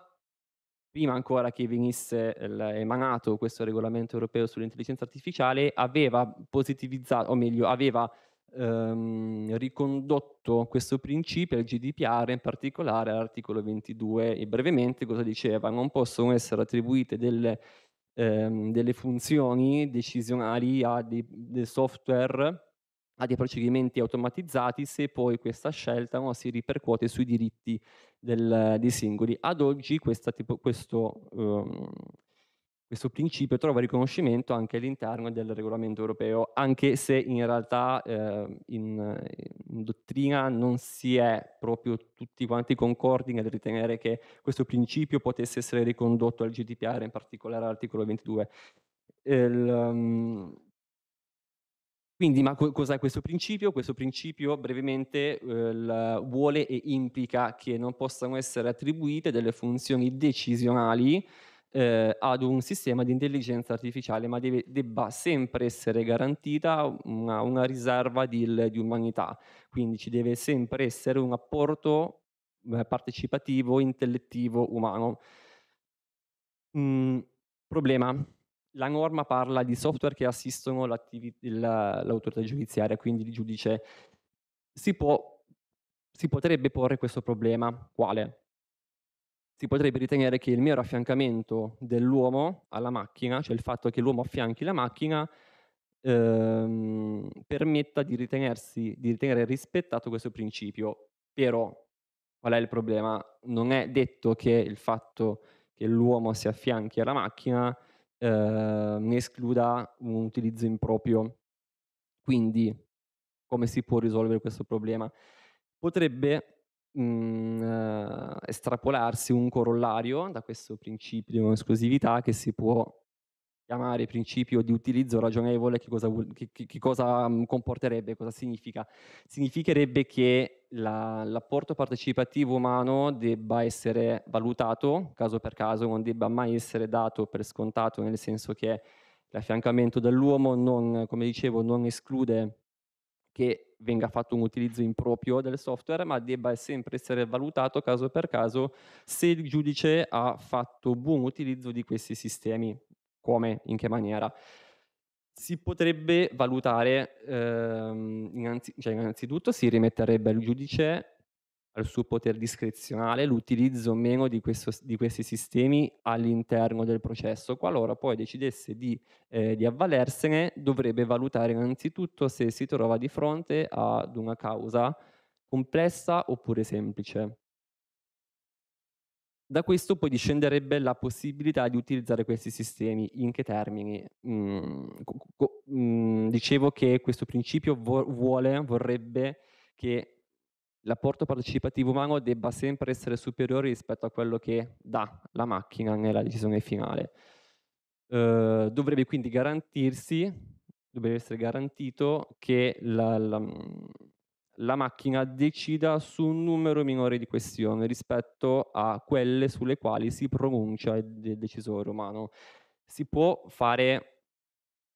prima ancora che venisse ehm, emanato questo regolamento europeo sull'intelligenza artificiale, aveva positivizzato, o meglio, aveva ehm, ricondotto questo principio al GDPR, in particolare all'articolo 22, e brevemente cosa diceva? Non possono essere attribuite delle, ehm, delle funzioni decisionali a dei, dei software a dei procedimenti automatizzati se poi questa scelta no, si ripercuote sui diritti del, dei singoli. Ad oggi tipo, questo, um, questo, principio trova riconoscimento anche all'interno del regolamento europeo, anche se in realtà eh, in, in, dottrina non si è proprio tutti quanti concordi nel ritenere che questo principio potesse essere ricondotto al GDPR, in particolare all'articolo 22. Il, um, quindi, ma cos'è questo principio? Questo principio brevemente eh, vuole e implica che non possano essere attribuite delle funzioni decisionali eh, ad un sistema di intelligenza artificiale, ma deve, debba sempre essere garantita una, una riserva di, di, umanità, quindi ci deve sempre essere un apporto eh, partecipativo, intellettivo, umano. Mm, problema, la norma parla di software che assistono l'autorità giudiziaria, quindi il giudice. Si, può, si potrebbe porre questo problema. Quale? Si potrebbe ritenere che il mero affiancamento dell'uomo alla macchina, cioè il fatto che l'uomo affianchi la macchina, ehm, permetta di, di ritenere rispettato questo principio. Però, qual è il problema? Non è detto che il fatto che l'uomo si affianchi alla macchina eh, ne escluda un utilizzo improprio. Quindi, come si può risolvere questo problema? Potrebbe mh, mm, eh, estrapolarsi un corollario da questo principio di non esclusività che si può chiamare principio di utilizzo ragionevole, che cosa, che, che cosa mm, comporterebbe, cosa significa? Significherebbe che la, l'apporto partecipativo umano debba essere valutato caso per caso, non debba mai essere dato per scontato, nel senso che l'affiancamento dell'uomo non, come dicevo, non esclude che venga fatto un utilizzo improprio del software, ma debba sempre essere valutato caso per caso se il giudice ha fatto buon utilizzo di questi sistemi come, in che maniera. Si potrebbe valutare, ehm, innanzi- cioè innanzitutto si rimetterebbe al giudice, al suo potere discrezionale, l'utilizzo o meno di, questo, di, questi sistemi all'interno del processo. Qualora poi decidesse di, eh, di avvalersene, dovrebbe valutare innanzitutto se si trova di fronte ad una causa complessa oppure semplice. Da questo poi discenderebbe la possibilità di utilizzare questi sistemi. In che termini? Mm, co- mm, dicevo che questo principio vo- vuole, vorrebbe che l'apporto partecipativo umano debba sempre essere superiore rispetto a quello che dà la macchina nella decisione finale. Eh, dovrebbe quindi garantirsi, dovrebbe essere garantito che la, la, mm, la macchina decida su un numero minore di questioni rispetto a quelle sulle quali si pronuncia il decisore umano. Si può fare,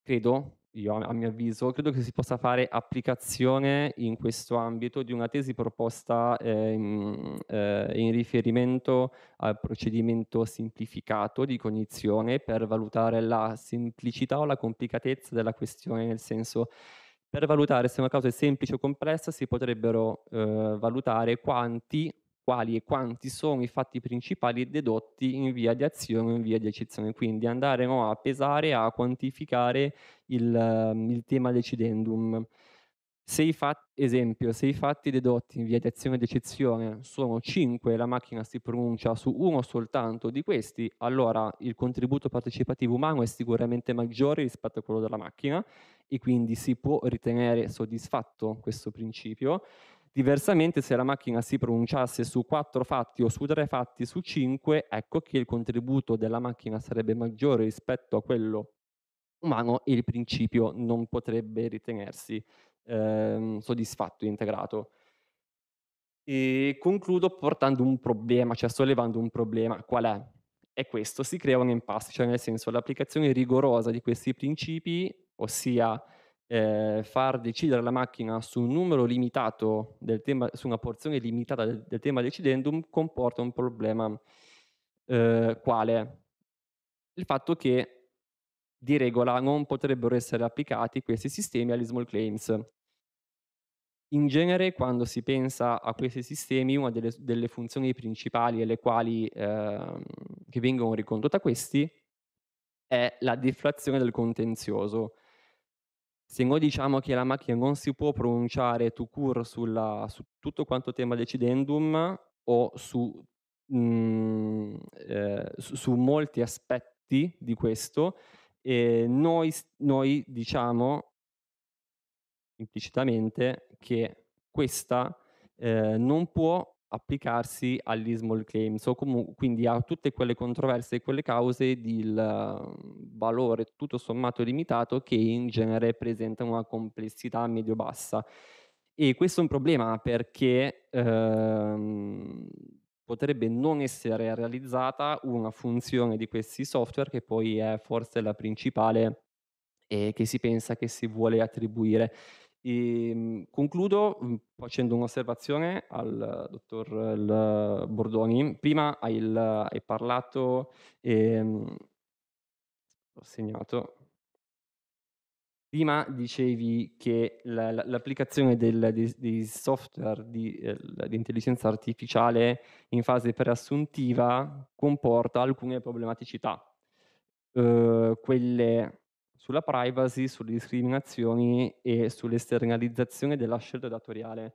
credo, io a mio avviso, credo che si possa fare applicazione in questo ambito di una tesi proposta eh, eh, in, riferimento al procedimento semplificato di cognizione per valutare la semplicità o la complicatezza della questione, nel senso per valutare se una causa è semplice o complessa si potrebbero eh, valutare quanti, quali e quanti sono i fatti principali dedotti in via di azione o in via di eccezione. Quindi andare no, a pesare, a quantificare il, ehm, il tema decidendum. Se i fatti, esempio, se i fatti dedotti in via di azione d'eccezione sono 5 e la macchina si pronuncia su uno soltanto di questi, allora il contributo partecipativo umano è sicuramente maggiore rispetto a quello della macchina e quindi si può ritenere soddisfatto questo principio. Diversamente, se la macchina si pronunciasse su 4 fatti o su 3 fatti su 5, ecco che il contributo della macchina sarebbe maggiore rispetto a quello umano e il principio non potrebbe ritenersi ehm, soddisfatto integrato. E concludo portando un problema, cioè sollevando un problema. Qual è? È questo si crea un impasse, cioè nel senso l'applicazione rigorosa di questi principi, ossia eh, far decidere la macchina su un numero limitato del tema, su una porzione limitata del, del tema decidendum, comporta un problema eh, quale? Il fatto che di regola non potrebbero essere applicati questi sistemi agli small claims. In genere, quando si pensa a questi sistemi, una delle, delle funzioni principali alle quali eh, che vengono ricondotte a questi è la deflazione del contenzioso. Se noi diciamo che la macchina non si può pronunciare to cure sulla, su tutto quanto tema decidendum o su, mh, mm, eh, su, su molti aspetti di questo, e noi, noi diciamo implicitamente che questa eh, non può applicarsi agli small claims o comunque quindi a tutte quelle controversie e quelle cause di mm, valore tutto sommato limitato che in genere presenta una complessità medio-bassa. E questo è un problema perché ehm, potrebbe non essere realizzata una funzione di questi software che poi è forse la principale e eh, che si pensa che si vuole attribuire. E ehm, concludo mm, facendo un'osservazione al dottor Bordoni. Prima hai, il, hai parlato, ehm, ho segnato, Prima dicevi che la, la, l'applicazione del, dei, dei, software di, eh, di, intelligenza artificiale in fase preassuntiva comporta alcune problematicità, eh, quelle sulla privacy, sulle discriminazioni e sull'esternalizzazione della scelta datoriale.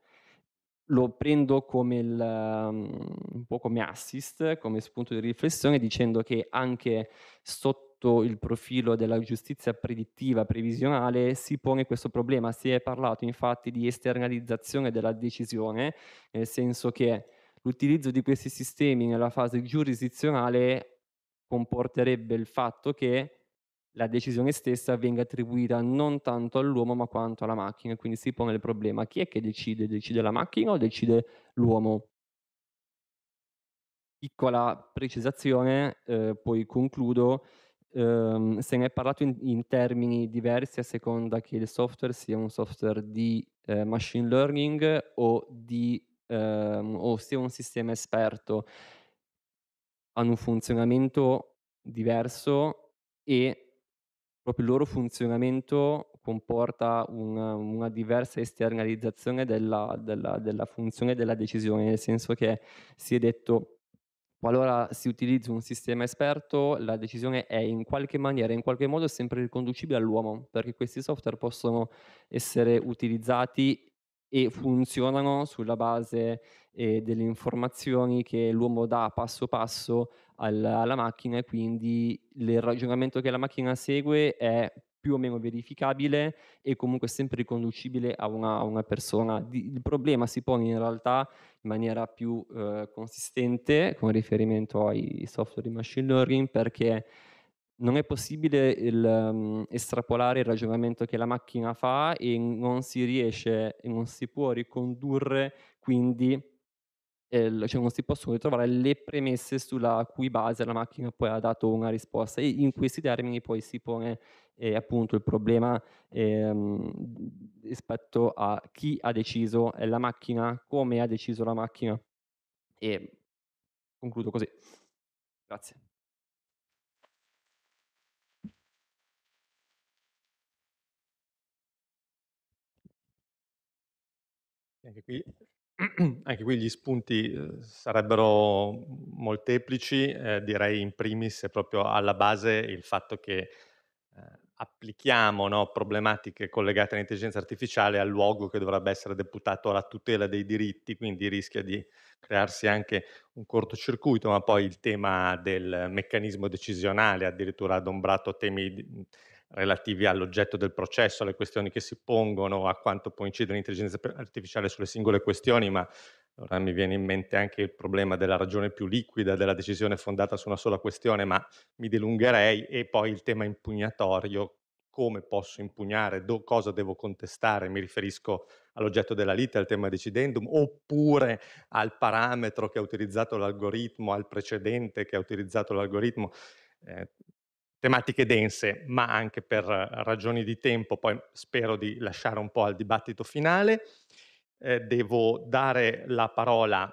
Lo prendo come il, um, un po' come assist, come spunto di riflessione, dicendo che anche sotto sotto il profilo della giustizia predittiva, previsionale, si pone questo problema. Si è parlato infatti di esternalizzazione della decisione, nel senso che l'utilizzo di questi sistemi nella fase giurisdizionale comporterebbe il fatto che la decisione stessa venga attribuita non tanto all'uomo ma quanto alla macchina, quindi si pone il problema chi è che decide? Decide la macchina o decide l'uomo? Piccola precisazione, eh, poi concludo, ehm, se ne è parlato in, in, termini diversi a seconda che il software sia un software di eh, machine learning o, di, ehm, o sia un sistema esperto. Hanno un funzionamento diverso e proprio il loro funzionamento comporta una, una diversa esternalizzazione della, della, della funzione della decisione, nel senso che si è detto Qualora si utilizzi un sistema esperto, la decisione è in qualche maniera, in qualche modo sempre riconducibile all'uomo, perché questi software possono essere utilizzati e funzionano sulla base eh, delle informazioni che l'uomo dà passo passo alla, alla macchina e quindi il ragionamento che la macchina segue è più o meno verificabile e comunque sempre riconducibile a una, a una persona. il problema si pone in realtà in maniera più eh, consistente con riferimento ai software di machine learning perché non è possibile il, um, estrapolare il ragionamento che la macchina fa e non si riesce, non si può ricondurre quindi eh, cioè non si possono ritrovare le premesse sulla cui base la macchina poi ha dato una risposta e in questi termini poi si pone eh, appunto il problema ehm, rispetto a chi ha deciso la macchina, come ha deciso la macchina. E concludo così. Grazie. Anche qui, anche qui gli spunti eh, sarebbero molteplici, eh, direi in primis proprio alla base il fatto che eh, applichiamo no, problematiche collegate all'intelligenza artificiale al luogo che dovrebbe essere deputato alla tutela dei diritti, quindi rischia di crearsi anche un cortocircuito, ma poi il tema del meccanismo decisionale addirittura adombrato a temi relativi all'oggetto del processo, alle questioni che si pongono, a quanto può incidere l'intelligenza artificiale sulle singole questioni, ma ora mi viene in mente anche il problema della ragione più liquida, della decisione fondata su una sola questione, ma mi dilungherei e poi il tema impugnatorio, come posso impugnare, do, cosa devo contestare, mi riferisco all'oggetto della lite, al tema decidendum, oppure al parametro che ha utilizzato l'algoritmo, al precedente che ha utilizzato l'algoritmo. Eh, tematiche dense, ma anche per eh, ragioni di tempo, poi spero di lasciare un po' al dibattito finale. Eh, devo dare la parola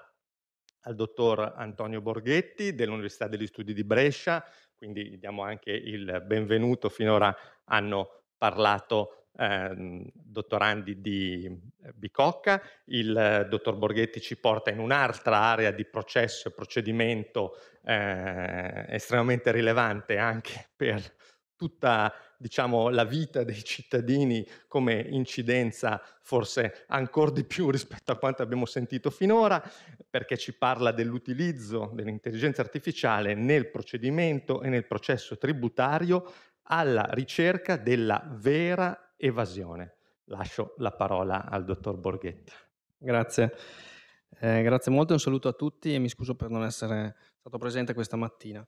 al dottor Antonio Borghetti dell'Università degli Studi di Brescia, quindi diamo anche il benvenuto, finora hanno parlato eh, dottorandi di Bicocca, eh, il eh, dottor Borghetti ci porta in un'altra area di processo e procedimento eh, estremamente rilevante anche per tutta diciamo, la vita dei cittadini come incidenza forse ancora di più rispetto a quanto abbiamo sentito finora, perché ci parla dell'utilizzo dell'intelligenza artificiale nel procedimento e nel processo tributario alla ricerca della vera evasione. Lascio la parola al dottor Borghetta. Grazie. Eh, grazie molto, un saluto a tutti e mi scuso per non essere stato presente questa mattina.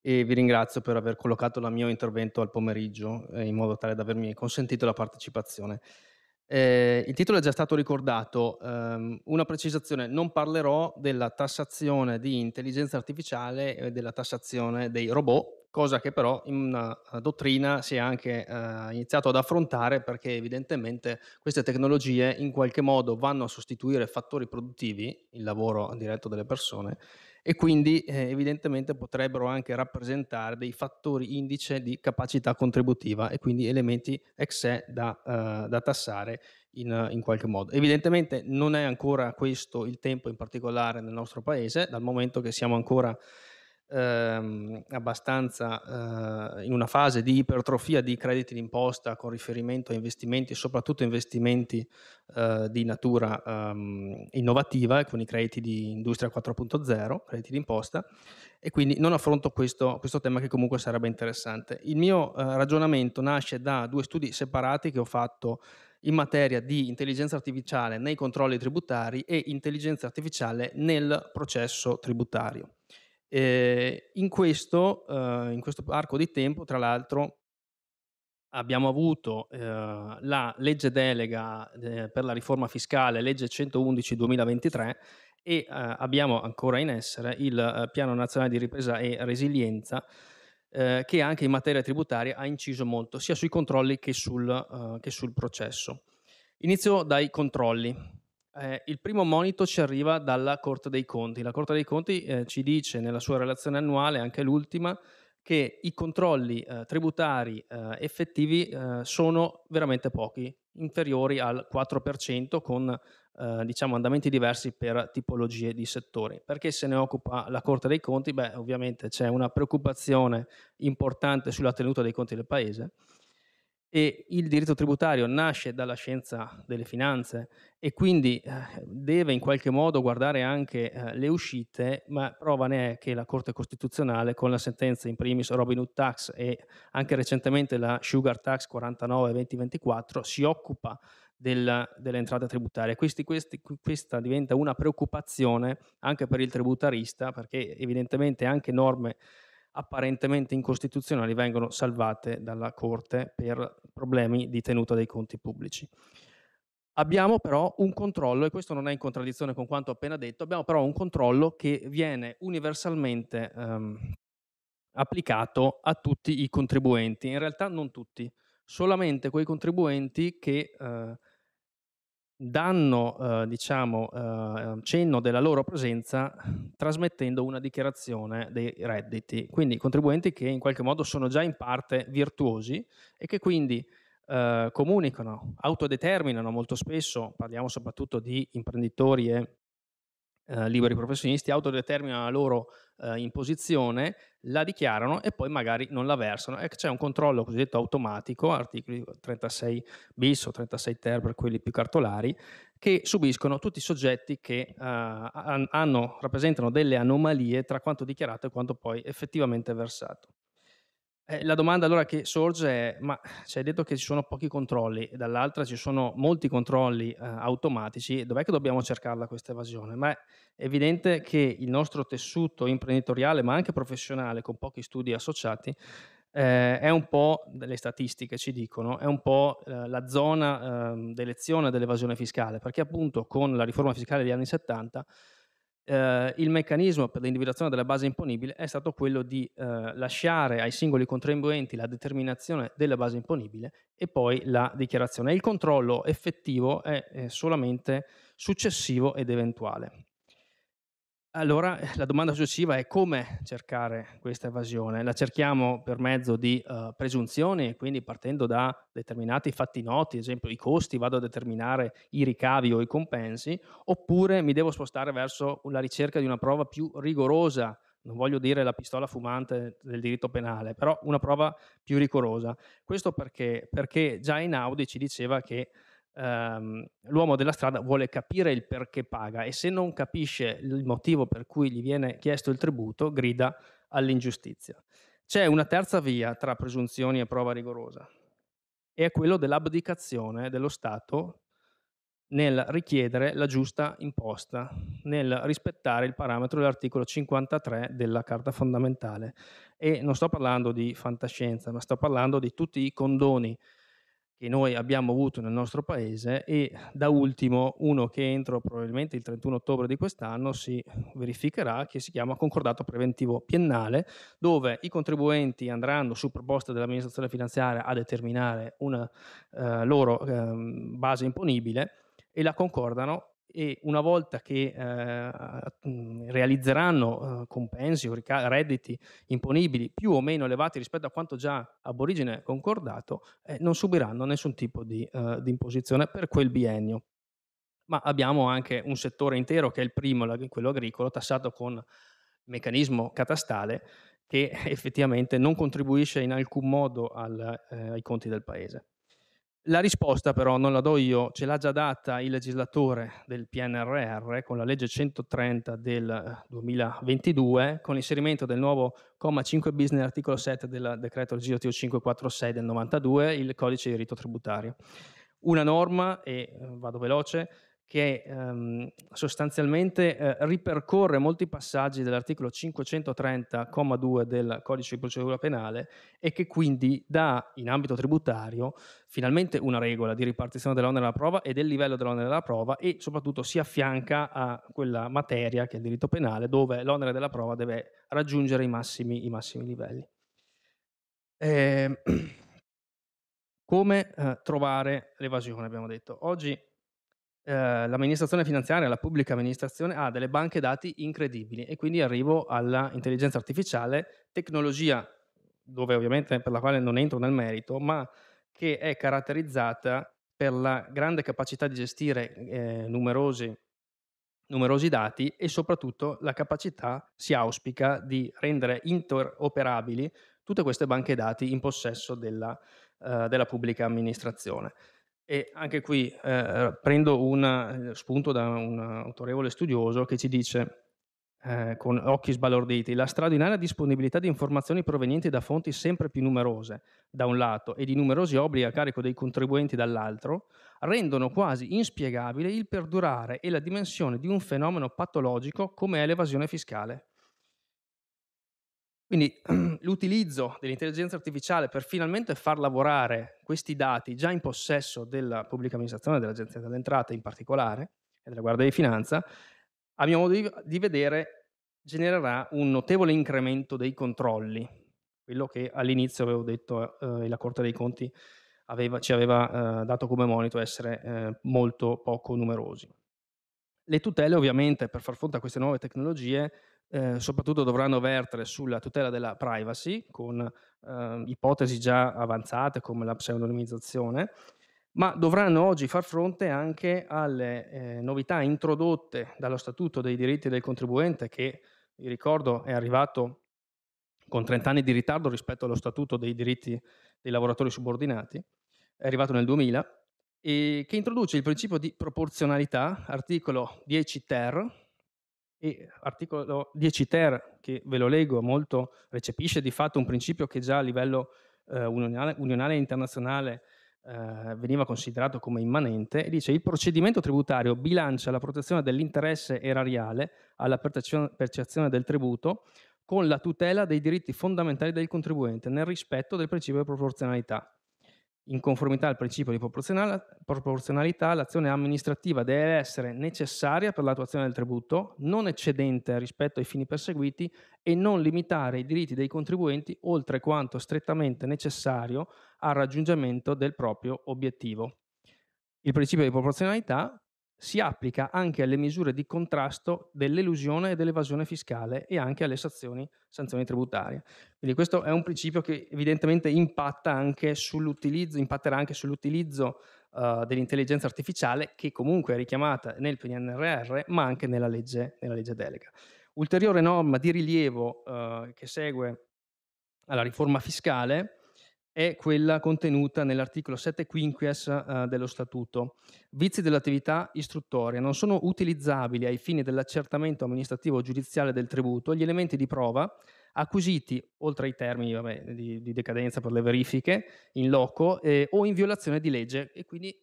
E vi ringrazio per aver collocato il mio intervento al pomeriggio eh, in modo tale da avermi consentito la partecipazione. Eh, il titolo è già stato ricordato, ehm, una precisazione, non parlerò della tassazione di intelligenza artificiale e della tassazione dei robot cosa che però in una dottrina si è anche eh, iniziato ad affrontare perché evidentemente queste tecnologie in qualche modo vanno a sostituire fattori produttivi, il lavoro diretto delle persone, e quindi eh, evidentemente potrebbero anche rappresentare dei fattori indice di capacità contributiva e quindi elementi ex sé da, eh, da tassare in, in, qualche modo. Evidentemente non è ancora questo il tempo in particolare nel nostro paese, dal momento che siamo ancora ehm, abbastanza eh, in una fase di ipertrofia di crediti d'imposta con riferimento a investimenti, soprattutto investimenti eh, di natura ehm, innovativa, i crediti di industria 4.0, crediti d'imposta, e quindi non affronto questo, questo tema che comunque sarebbe interessante. Il mio eh, ragionamento nasce da due studi separati che ho fatto in materia di intelligenza artificiale nei controlli tributari e intelligenza artificiale nel processo tributario. Eh, in, questo, eh, in, questo, arco di tempo, tra l'altro, abbiamo avuto eh, la legge delega eh, per la riforma fiscale, legge 111-2023, e eh, abbiamo ancora in essere il eh, Piano Nazionale di Ripresa e Resilienza, che anche in materia tributaria ha inciso molto, sia sui controlli che sul, che sul processo. Inizio dai controlli eh, il primo monito ci arriva dalla Corte dei Conti. La Corte dei Conti eh, ci dice nella sua relazione annuale, anche l'ultima, che i controlli eh, tributari eh, effettivi eh, sono veramente pochi, inferiori al 4% con eh, diciamo andamenti diversi per tipologie di settori. Perché se ne occupa la Corte dei Conti? Beh, ovviamente c'è una preoccupazione importante sulla tenuta dei conti del Paese e il diritto tributario nasce dalla scienza delle finanze e quindi eh, deve in qualche modo guardare anche eh, le uscite, ma prova ne è che la Corte Costituzionale con la sentenza in primis Robin Hood Tax e anche recentemente la Sugar Tax 49-2024 si occupa del, dell'entrata tributaria. Questi, questi, questa diventa una preoccupazione anche per il tributarista perché evidentemente anche norme apparentemente incostituzionali vengono salvate dalla Corte per problemi di tenuta dei conti pubblici. Abbiamo però un controllo, e questo non è in contraddizione con quanto appena detto, abbiamo però un controllo che viene universalmente ehm, applicato a tutti i contribuenti, in realtà non tutti, solamente quei contribuenti che eh, danno eh, diciamo, eh, cenno della loro presenza trasmettendo una dichiarazione dei redditi, quindi contribuenti che in qualche modo sono già in parte virtuosi e che quindi eh, comunicano, autodeterminano molto spesso, parliamo soprattutto di imprenditori e eh, liberi professionisti, autodeterminano la loro eh, imposizione, la dichiarano e poi magari non la versano. E c'è un controllo cosiddetto automatico, articoli 36 bis o 36 ter per quelli più cartolari, che subiscono tutti i soggetti che eh, hanno, rappresentano delle anomalie tra quanto dichiarato e quanto poi effettivamente versato. Eh, la domanda allora che sorge è, ma ci hai detto che ci sono pochi controlli e dall'altra ci sono molti controlli eh, automatici, dov'è che dobbiamo cercarla questa evasione? Ma è evidente che il nostro tessuto imprenditoriale, ma anche professionale, con pochi studi associati, eh, è un po', le statistiche ci dicono, è un po' eh, la zona eh, d'elezione dell'evasione fiscale, perché appunto con la riforma fiscale degli anni 70 eh, il meccanismo per l'individuazione della base imponibile è stato quello di eh, lasciare ai singoli contribuenti la determinazione della base imponibile e poi la dichiarazione. Il controllo effettivo è, è solamente successivo ed eventuale. Allora eh, la domanda successiva è come cercare questa evasione? La cerchiamo per mezzo di uh, presunzioni, quindi partendo da determinati fatti noti, ad esempio i costi, vado a determinare i ricavi o i compensi, oppure mi devo spostare verso la ricerca di una prova più rigorosa, non voglio dire la pistola fumante del diritto penale, però una prova più rigorosa. Questo perché? Perché già Einaudi ci diceva che ehm, l'uomo della strada vuole capire il perché paga e se non capisce il motivo per cui gli viene chiesto il tributo, grida all'ingiustizia. C'è una terza via tra presunzioni e prova rigorosa, e è quello dell'abdicazione dello Stato nel richiedere la giusta imposta, nel rispettare il parametro dell'articolo 53 della Carta fondamentale. E non sto parlando di fantascienza, ma sto parlando di tutti i condoni che noi abbiamo avuto nel nostro paese e da ultimo uno che entro probabilmente il 31 ottobre di quest'anno si verificherà che si chiama concordato preventivo piennale dove i contribuenti andranno su proposta dell'amministrazione finanziaria a determinare una eh, loro eh, base imponibile e la concordano e una volta che eh, mm, realizzeranno eh, compensi o rica- redditi imponibili più o meno elevati rispetto a quanto già aborigine concordato, eh, non subiranno nessun tipo di, eh, di, imposizione per quel biennio. Ma abbiamo anche un settore intero che è il primo, quello agricolo, tassato con meccanismo catastale che effettivamente non contribuisce in alcun modo al, eh, ai conti del paese. La risposta però non la do io, ce l'ha già data il legislatore del PNRR con la legge 130 del 2022 eh, con l'inserimento del nuovo comma 5 bis nell'articolo 7 del decreto legislativo 546 del 92, il codice di rito tributario. Una norma, e eh, vado veloce, che ehm, sostanzialmente eh, ripercorre molti passaggi dell'articolo 530,2 del codice di procedura penale e che quindi dà in ambito tributario finalmente una regola di ripartizione dell'onere della prova e del livello dell'onere della prova e soprattutto si affianca a quella materia che è il diritto penale dove l'onere della prova deve raggiungere i massimi, i massimi livelli. Eh, come eh, trovare l'evasione, abbiamo detto. Oggi eh, l'amministrazione finanziaria, la pubblica amministrazione ha delle banche dati incredibili e quindi arrivo all'intelligenza artificiale, tecnologia dove ovviamente per la quale non entro nel merito, ma che è caratterizzata per la grande capacità di gestire eh, numerosi, numerosi dati e soprattutto la capacità, si auspica, di rendere interoperabili tutte queste banche dati in possesso della, eh, della pubblica amministrazione. E anche qui eh, prendo un eh, spunto da un autorevole studioso che ci dice eh, con occhi sbalorditi, la straordinaria disponibilità di informazioni provenienti da fonti sempre più numerose, da un lato, e di numerosi obblighi a carico dei contribuenti dall'altro, rendono quasi inspiegabile il perdurare e la dimensione di un fenomeno patologico come è l'evasione fiscale. Quindi l'utilizzo dell'intelligenza artificiale per finalmente far lavorare questi dati già in possesso della pubblica amministrazione, dell'Agenzia delle Entrate in particolare e della Guardia di Finanza, a mio modo di vedere genererà un notevole incremento dei controlli, quello che all'inizio avevo detto eh, e eh, la Corte dei Conti aveva, ci aveva eh, dato come monito essere eh, molto poco numerosi. Le tutele ovviamente per far fronte a queste nuove tecnologie eh, soprattutto dovranno vertere sulla tutela della privacy con eh, ipotesi già avanzate come la pseudonimizzazione, ma dovranno oggi far fronte anche alle eh, novità introdotte dallo Statuto dei diritti del contribuente che, vi ricordo, è arrivato con 30 anni di ritardo rispetto allo Statuto dei diritti dei lavoratori subordinati, è arrivato nel 2000, e che introduce il principio di proporzionalità, articolo 10 ter, e articolo 10 ter, che ve lo leggo molto, recepisce di fatto un principio che già a livello eh, unionale, unionale, e internazionale eh, veniva considerato come immanente, e dice il procedimento tributario bilancia la protezione dell'interesse erariale alla percezione del tributo con la tutela dei diritti fondamentali del contribuente nel rispetto del principio di proporzionalità. In conformità al principio di proporzionalità, l'azione amministrativa deve essere necessaria per l'attuazione del tributo, non eccedente rispetto ai fini perseguiti e non limitare i diritti dei contribuenti oltre quanto strettamente necessario al raggiungimento del proprio obiettivo. Il principio di proporzionalità si applica anche alle misure di contrasto dell'elusione e dell'evasione fiscale e anche alle sanzioni, sanzioni, tributarie. Quindi questo è un principio che evidentemente impatta anche impatterà anche sull'utilizzo uh, dell'intelligenza artificiale che comunque è richiamata nel PNRR ma anche nella legge, nella legge delega. Ulteriore norma di rilievo uh, che segue alla riforma fiscale è quella contenuta nell'articolo 7 quinquies eh, dello Statuto. Vizi dell'attività istruttoria. Non sono utilizzabili ai fini dell'accertamento amministrativo giudiziale del tributo gli elementi di prova acquisiti, oltre ai termini vabbè, di, di, decadenza per le verifiche, in loco eh, o in violazione di legge. E quindi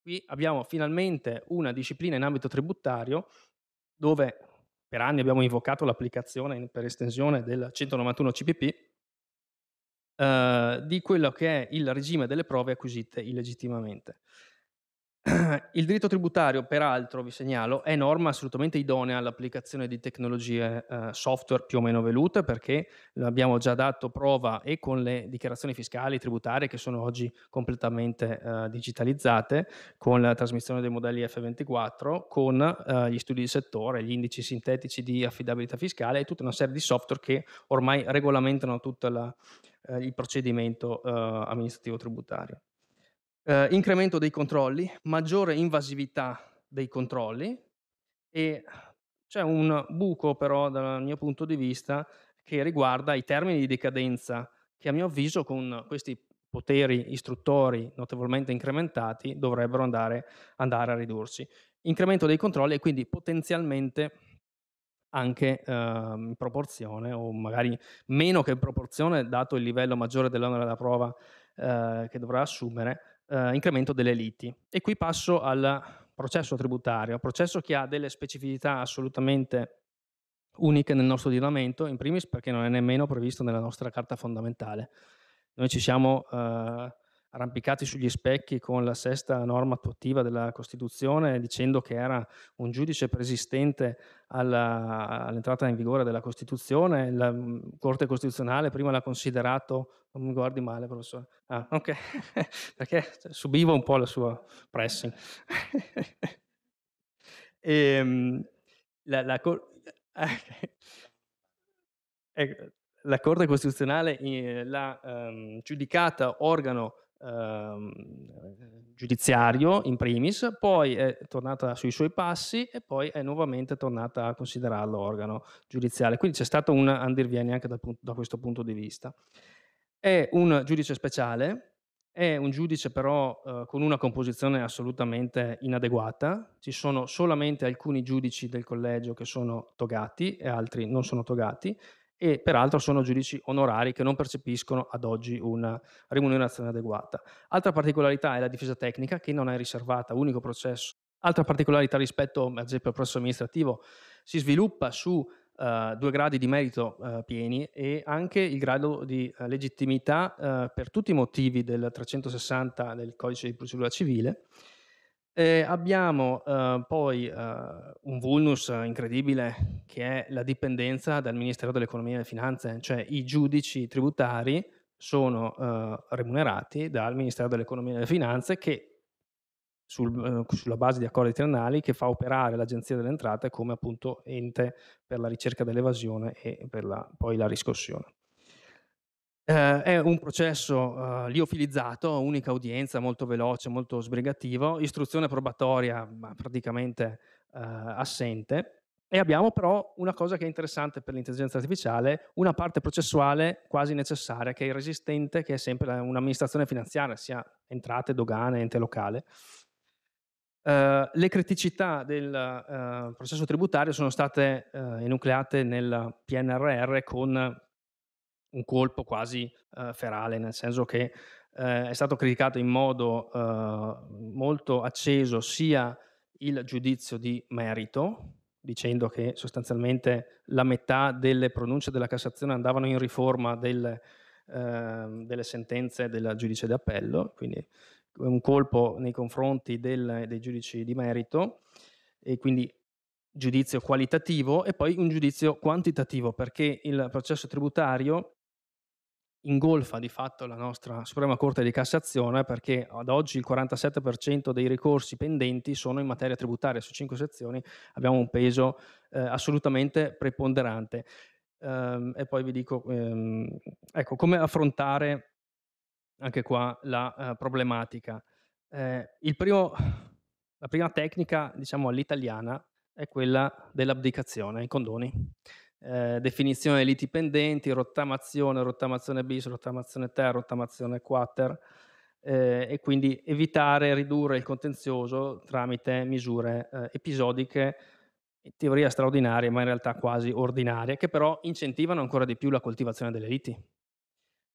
qui abbiamo finalmente una disciplina in ambito tributario dove per anni abbiamo invocato l'applicazione per estensione del 191 CPP eh, di quello che è il regime delle prove acquisite illegittimamente. Il diritto tributario, peraltro, vi segnalo, è norma assolutamente idonea all'applicazione di tecnologie eh, software più o meno velute perché abbiamo già dato prova e con le dichiarazioni fiscali e tributarie che sono oggi completamente eh, digitalizzate, con la trasmissione dei modelli F24, con eh, gli studi di settore, gli indici sintetici di affidabilità fiscale e tutta una serie di software che ormai regolamentano tutto eh, il procedimento eh, amministrativo tributario eh, incremento dei controlli, maggiore invasività dei controlli e c'è un buco però dal mio punto di vista che riguarda i termini di decadenza che a mio avviso con questi poteri istruttori notevolmente incrementati dovrebbero andare, andare a ridursi. Incremento dei controlli e quindi potenzialmente anche eh, in proporzione o magari meno che in proporzione dato il livello maggiore dell'onere della prova eh, che dovrà assumere eh, incremento delle liti. E qui passo al processo tributario, processo che ha delle specificità assolutamente uniche nel nostro ordinamento, in primis perché non è nemmeno previsto nella nostra carta fondamentale. Noi ci siamo eh, arrampicati sugli specchi con la sesta norma attuativa della Costituzione dicendo che era un giudice preesistente alla, all'entrata in vigore della Costituzione, la mm, Corte Costituzionale prima l'ha considerato, non mi guardi male professore, ah, ok, perché cioè, subivo un po' la sua pressing. e, ehm, la, la, ecco, la Corte Costituzionale eh, l'ha um, giudicata organo Ehm, giudiziario in primis, poi è tornata sui suoi passi e poi è nuovamente tornata a considerarlo organo giudiziale. Quindi c'è stato un andirvieni anche da, da questo punto di vista. È un giudice speciale, è un giudice però eh, con una composizione assolutamente inadeguata, ci sono solamente alcuni giudici del collegio che sono togati e altri non sono togati, e peraltro sono giudici onorari che non percepiscono ad oggi una remunerazione adeguata. Altra particolarità è la difesa tecnica che non è riservata, unico processo. Altra particolarità rispetto ad esempio al processo amministrativo si sviluppa su Uh, due gradi di merito uh, pieni e anche il grado di uh, legittimità per tutti i motivi del 360 del codice di procedura civile eh, abbiamo eh, poi eh, un vulnus incredibile che è la dipendenza dal Ministero dell'Economia e delle Finanze, cioè i giudici tributari sono eh, remunerati dal Ministero dell'Economia e delle Finanze che sul, eh, sulla base di accordi triennali che fa operare l'Agenzia delle Entrate come appunto ente per la ricerca dell'evasione e per la, poi la riscossione. Eh, è un processo eh, liofilizzato, unica udienza, molto veloce, molto sbrigativo, istruzione probatoria ma praticamente eh, assente. E abbiamo però una cosa che è interessante per l'intelligenza artificiale, una parte processuale quasi necessaria, che è il resistente, che è sempre un'amministrazione finanziaria, sia entrate, dogane, ente locale. Eh, le criticità del eh, processo tributario sono state eh, enucleate nel PNRR con un colpo quasi eh, ferale, nel senso che eh, è stato criticato in modo eh, molto acceso sia il giudizio di merito, dicendo che sostanzialmente la metà delle pronunce della Cassazione andavano in riforma del, ehm, delle sentenze del giudice d'appello, quindi un colpo nei confronti del, dei giudici di merito e quindi giudizio qualitativo e poi un giudizio quantitativo perché il processo tributario ingolfa di fatto la nostra Suprema Corte di Cassazione perché ad oggi il 47% dei ricorsi pendenti sono in materia tributaria, su cinque sezioni abbiamo un peso eh, assolutamente preponderante. Um, e poi vi dico, um, ecco, come affrontare anche qua la uh, problematica. Eh, primo, la prima tecnica, diciamo, all'italiana è quella dell'abdicazione, i condoni. Eh, definizione dei liti pendenti, rottamazione, rottamazione bis, rottamazione ter, rottamazione quater eh, e quindi evitare, e ridurre il contenzioso tramite misure eh, episodiche, in teoria straordinarie ma in realtà quasi ordinarie, che però incentivano ancora di più la coltivazione delle liti.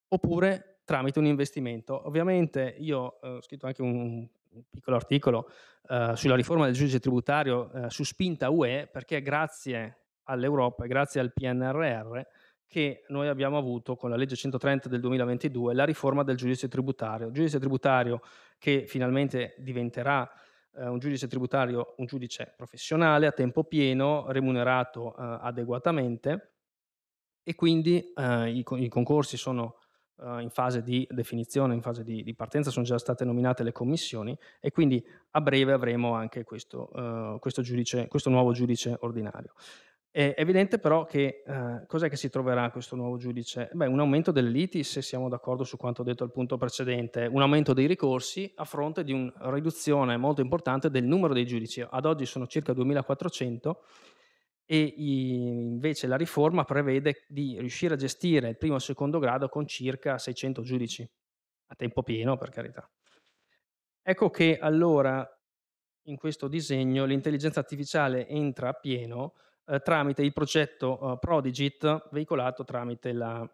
Oppure tramite un investimento. Ovviamente io eh, ho scritto anche un piccolo articolo eh, sulla riforma del giudice tributario su spinta UE perché grazie all'Europa e grazie al PNRR che noi abbiamo avuto con la legge 130 del 2022 la riforma del giudice tributario, giudice tributario che finalmente diventerà eh, un giudice tributario, un giudice professionale a tempo pieno, remunerato eh, adeguatamente e quindi eh, i, i, concorsi sono eh, in fase di definizione, in fase di, di, partenza, sono già state nominate le commissioni e quindi a breve avremo anche questo, eh, questo, giudice, questo nuovo giudice ordinario. È evidente però che eh, cos'è che si troverà questo nuovo giudice? Beh, un aumento delle liti, se siamo d'accordo su quanto detto al punto precedente, un aumento dei ricorsi a fronte di una riduzione molto importante del numero dei giudici. Ad oggi sono circa 2400 e invece la riforma prevede di riuscire a gestire il primo e il secondo grado con circa 600 giudici, a tempo pieno per carità. Ecco che allora in questo disegno l'intelligenza artificiale entra a pieno eh, tramite il progetto eh, Prodigit veicolato tramite la,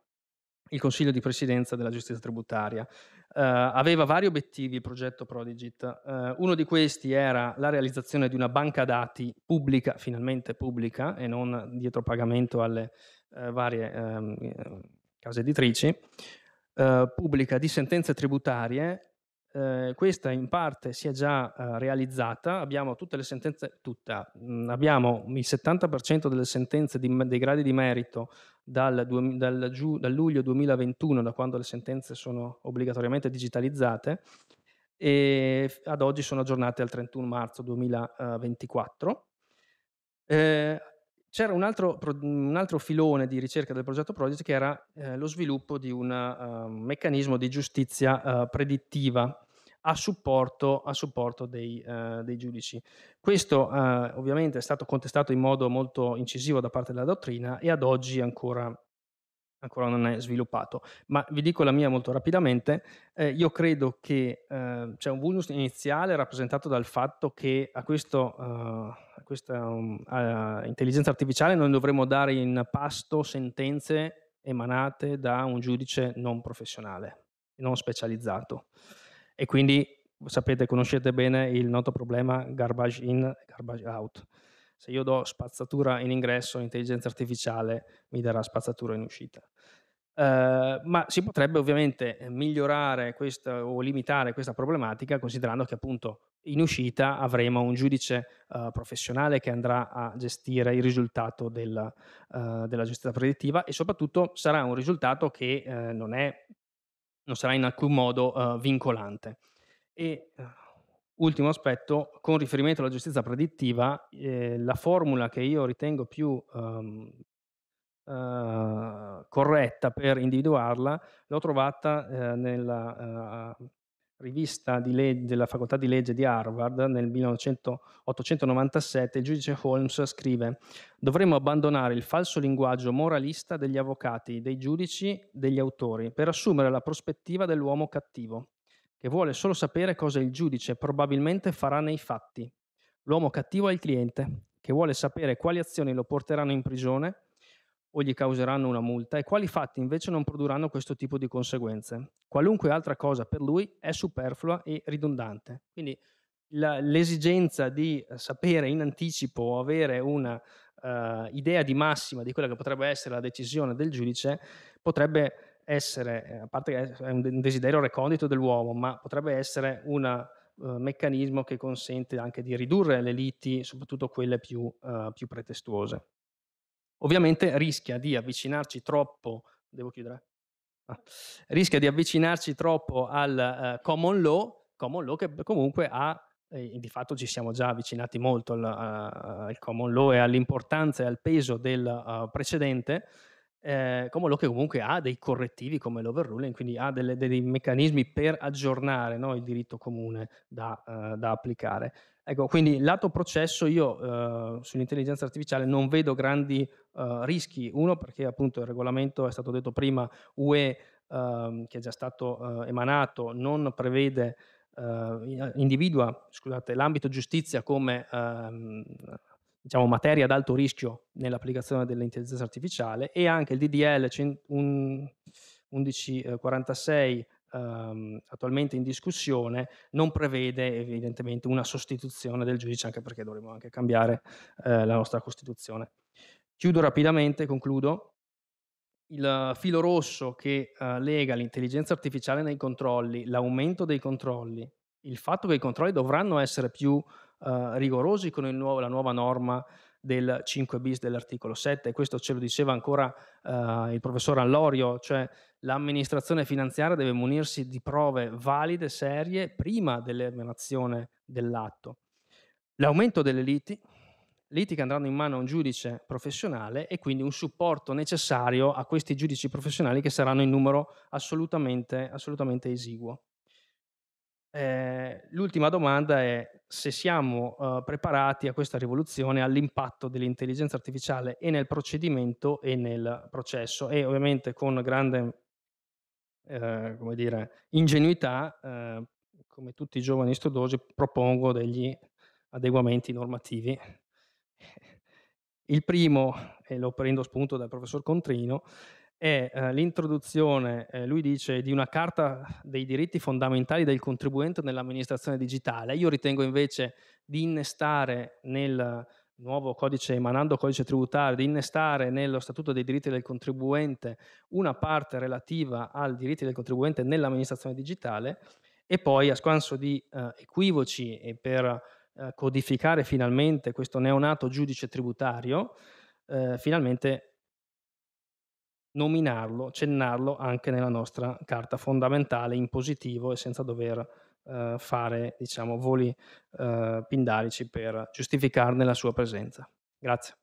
il Consiglio di Presidenza della Giustizia Tributaria. Eh, aveva vari obiettivi il progetto Prodigit. Eh, uno di questi era la realizzazione di una banca dati pubblica, finalmente pubblica, e non dietro pagamento alle eh, varie ehm, case editrici, pubblica di sentenze tributarie eh, questa in parte si è già eh, realizzata, abbiamo tutte le sentenze, tutta, mh, mm, abbiamo il 70% delle sentenze di, dei gradi di merito dal, dal, giu, dal, luglio 2021, da quando le sentenze sono obbligatoriamente digitalizzate, e ad oggi sono aggiornate al 31 marzo 2024. Eh, c'era un altro, un altro, filone di ricerca del progetto Project che era eh, lo sviluppo di un uh, meccanismo di giustizia uh, predittiva a supporto, a supporto dei, uh, dei, giudici. Questo eh, ovviamente è stato contestato in modo molto incisivo da parte della dottrina e ad oggi ancora, ancora non è sviluppato. Ma vi dico la mia molto rapidamente, eh, io credo che c'è un vulnus iniziale rappresentato dal fatto che a questo questa uh, intelligenza artificiale non dovremmo dare in pasto sentenze emanate da un giudice non professionale, non specializzato. E quindi sapete, conoscete bene il noto problema garbage in, garbage out. Se io do spazzatura in ingresso, l'intelligenza artificiale mi darà spazzatura in uscita. Uh, ma si potrebbe ovviamente migliorare questa, o limitare questa problematica considerando che appunto in uscita avremo un giudice uh, professionale che andrà a gestire il risultato della, uh, eh, della giustizia predittiva e soprattutto sarà un risultato che uh, non, è, non, sarà in alcun modo vincolante. E ultimo aspetto, con riferimento alla giustizia predittiva, eh, la formula che io ritengo più um, corretta per individuarla l'ho trovata nella rivista legge, della facoltà di legge di Harvard nel 1897 il giudice Holmes scrive dovremmo abbandonare il falso linguaggio moralista degli avvocati, dei giudici, degli autori per assumere la prospettiva dell'uomo cattivo che vuole solo sapere cosa il giudice probabilmente farà nei fatti. L'uomo cattivo è il cliente che vuole sapere quali azioni lo porteranno in prigione o gli causeranno una multa e quali fatti invece non produrranno questo tipo di conseguenze. Qualunque altra cosa per lui è superflua e ridondante. Quindi la, l'esigenza di eh, sapere in anticipo o avere una uh, idea di massima di quella che potrebbe essere la decisione del giudice potrebbe essere, eh, a parte che è un desiderio recondito dell'uomo, ma potrebbe essere una meccanismo che consente anche di ridurre le liti, soprattutto quelle più, uh, più pretestuose. Ovviamente rischia di avvicinarci troppo, devo chiudere, ah, rischia di avvicinarci troppo al uh, common law, common law che comunque ha e eh, di fatto ci siamo già avvicinati molto al, eh, al common law e all'importanza e al peso del uh, precedente, eh, common law che comunque ha dei correttivi come l'overruling, quindi ha delle, dei meccanismi per aggiornare no, il diritto comune da, uh, da applicare. Ecco, quindi lato processo io eh, sull'intelligenza artificiale non vedo grandi eh, rischi. Uno perché appunto il regolamento è stato detto prima, UE eh, che è già stato eh, emanato non prevede, eh, individua scusate, l'ambito giustizia come ehm, diciamo, materia ad alto rischio nell'applicazione dell'intelligenza artificiale e anche il DDL 1146 ehm, attualmente in discussione non prevede evidentemente una sostituzione del giudice, anche perché dovremmo anche cambiare eh, la nostra Costituzione. Chiudo rapidamente, concludo. Il filo rosso che eh, lega l'intelligenza artificiale nei controlli, l'aumento dei controlli, il fatto che i controlli dovranno essere più eh, rigorosi con nuovo, la nuova norma del 5 bis dell'articolo 7, questo ce lo diceva ancora eh, il professor Allorio, cioè l'amministrazione finanziaria deve munirsi di prove valide, serie, prima dell'emanazione dell'atto. L'aumento delle liti, liti che andranno in mano a un giudice professionale e quindi un supporto necessario a questi giudici professionali che saranno in numero assolutamente, assolutamente esiguo. Eh, l'ultima domanda è se siamo eh, preparati a questa rivoluzione, all'impatto dell'intelligenza artificiale e nel procedimento e nel processo e ovviamente con grande eh, come dire, ingenuità, eh, come tutti i giovani studiosi, propongo degli adeguamenti normativi. Il primo, e lo prendo spunto dal professor Contrino, è eh, l'introduzione, eh, lui dice, di una carta dei diritti fondamentali del contribuente nell'amministrazione digitale. Io ritengo invece di innestare nel nuovo codice, emanando codice tributario, di innestare nello Statuto dei diritti del contribuente una parte relativa ai diritti del contribuente nell'amministrazione digitale e poi a scanso di eh, equivoci e per eh, codificare finalmente questo neonato giudice tributario, eh, finalmente nominarlo, cennarlo anche nella nostra carta fondamentale in positivo e senza dover eh, fare diciamo, voli eh, pindarici per giustificarne la sua presenza. Grazie.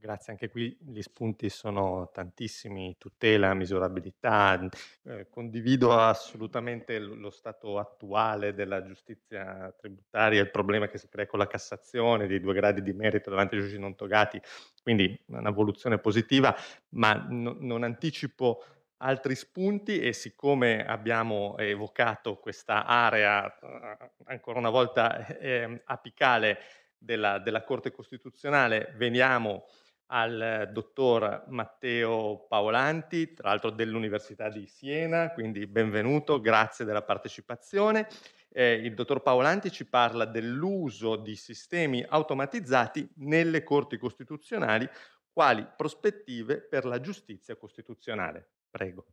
Grazie, anche qui gli spunti sono tantissimi, tutela, misurabilità, eh, condivido assolutamente lo stato attuale della giustizia tributaria, il problema che si crea con la Cassazione, dei due gradi di merito davanti ai giudici non togati, quindi un'evoluzione positiva, ma no, non anticipo altri spunti e siccome abbiamo evocato questa area eh, ancora una volta eh, eh, apicale della, della, Corte Costituzionale, veniamo al dottor Matteo Paolanti, tra l'altro dell'Università di Siena, quindi benvenuto, grazie della partecipazione. Eh, il dottor Paolanti ci parla dell'uso di sistemi automatizzati nelle corti costituzionali, quali prospettive per la giustizia costituzionale. Prego.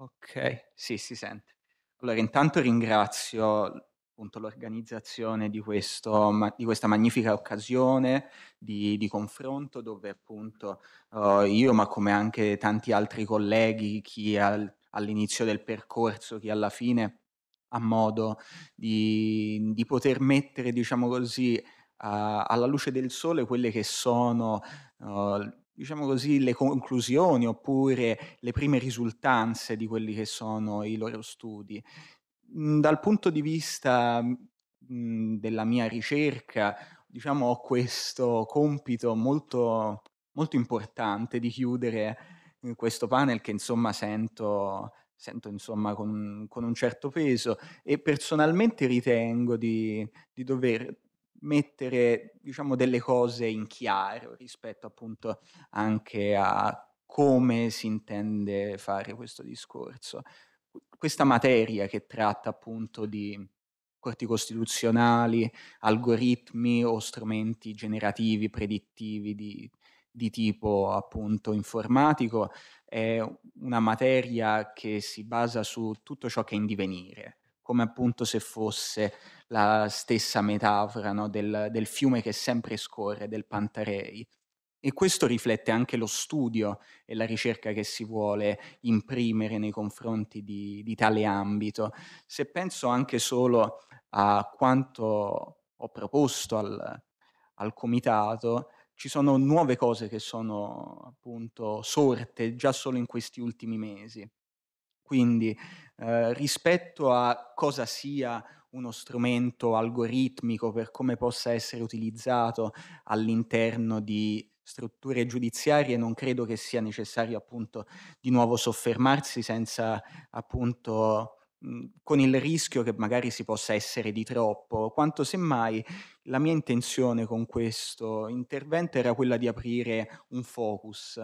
Ok, sì, si sente. Allora, intanto ringrazio appunto l'organizzazione di, questo, ma, di questa magnifica occasione di, di confronto dove appunto uh, io, ma come anche tanti altri colleghi, chi al, all'inizio del percorso, chi alla fine, ha modo di, di poter mettere, diciamo così, Uh, alla luce del sole quelle che sono uh, diciamo così le conclusioni oppure le prime risultanze di quelli che sono i loro studi Mhmm, dal punto di vista mhmm, della mia ricerca, diciamo, ho questo compito molto, molto importante di chiudere eh, questo panel che insomma sento, sento insomma con, con, un certo peso e personalmente ritengo di, di dover mettere diciamo delle cose in chiaro rispetto appunto anche a come si intende fare questo discorso questa materia che tratta appunto di corti costituzionali, algoritmi o strumenti generativi, predittivi di, di tipo appunto informatico, è una materia che si basa su tutto ciò che è in divenire, come appunto se fosse la stessa metafora no, del, del, fiume che sempre scorre, del Pantarei, e questo riflette anche lo studio e la ricerca che si vuole imprimere nei confronti di, di tale ambito. Se penso anche solo a quanto ho proposto al, al comitato, ci sono nuove cose che sono appunto sorte già solo in questi ultimi mesi. Quindi eh, rispetto a cosa sia uno strumento algoritmico per come possa essere utilizzato all'interno di strutture giudiziarie non credo che sia necessario appunto di nuovo soffermarsi senza appunto mhmm, con il rischio che magari si possa essere di troppo, quanto semmai la mia intenzione con questo intervento era quella di aprire un focus,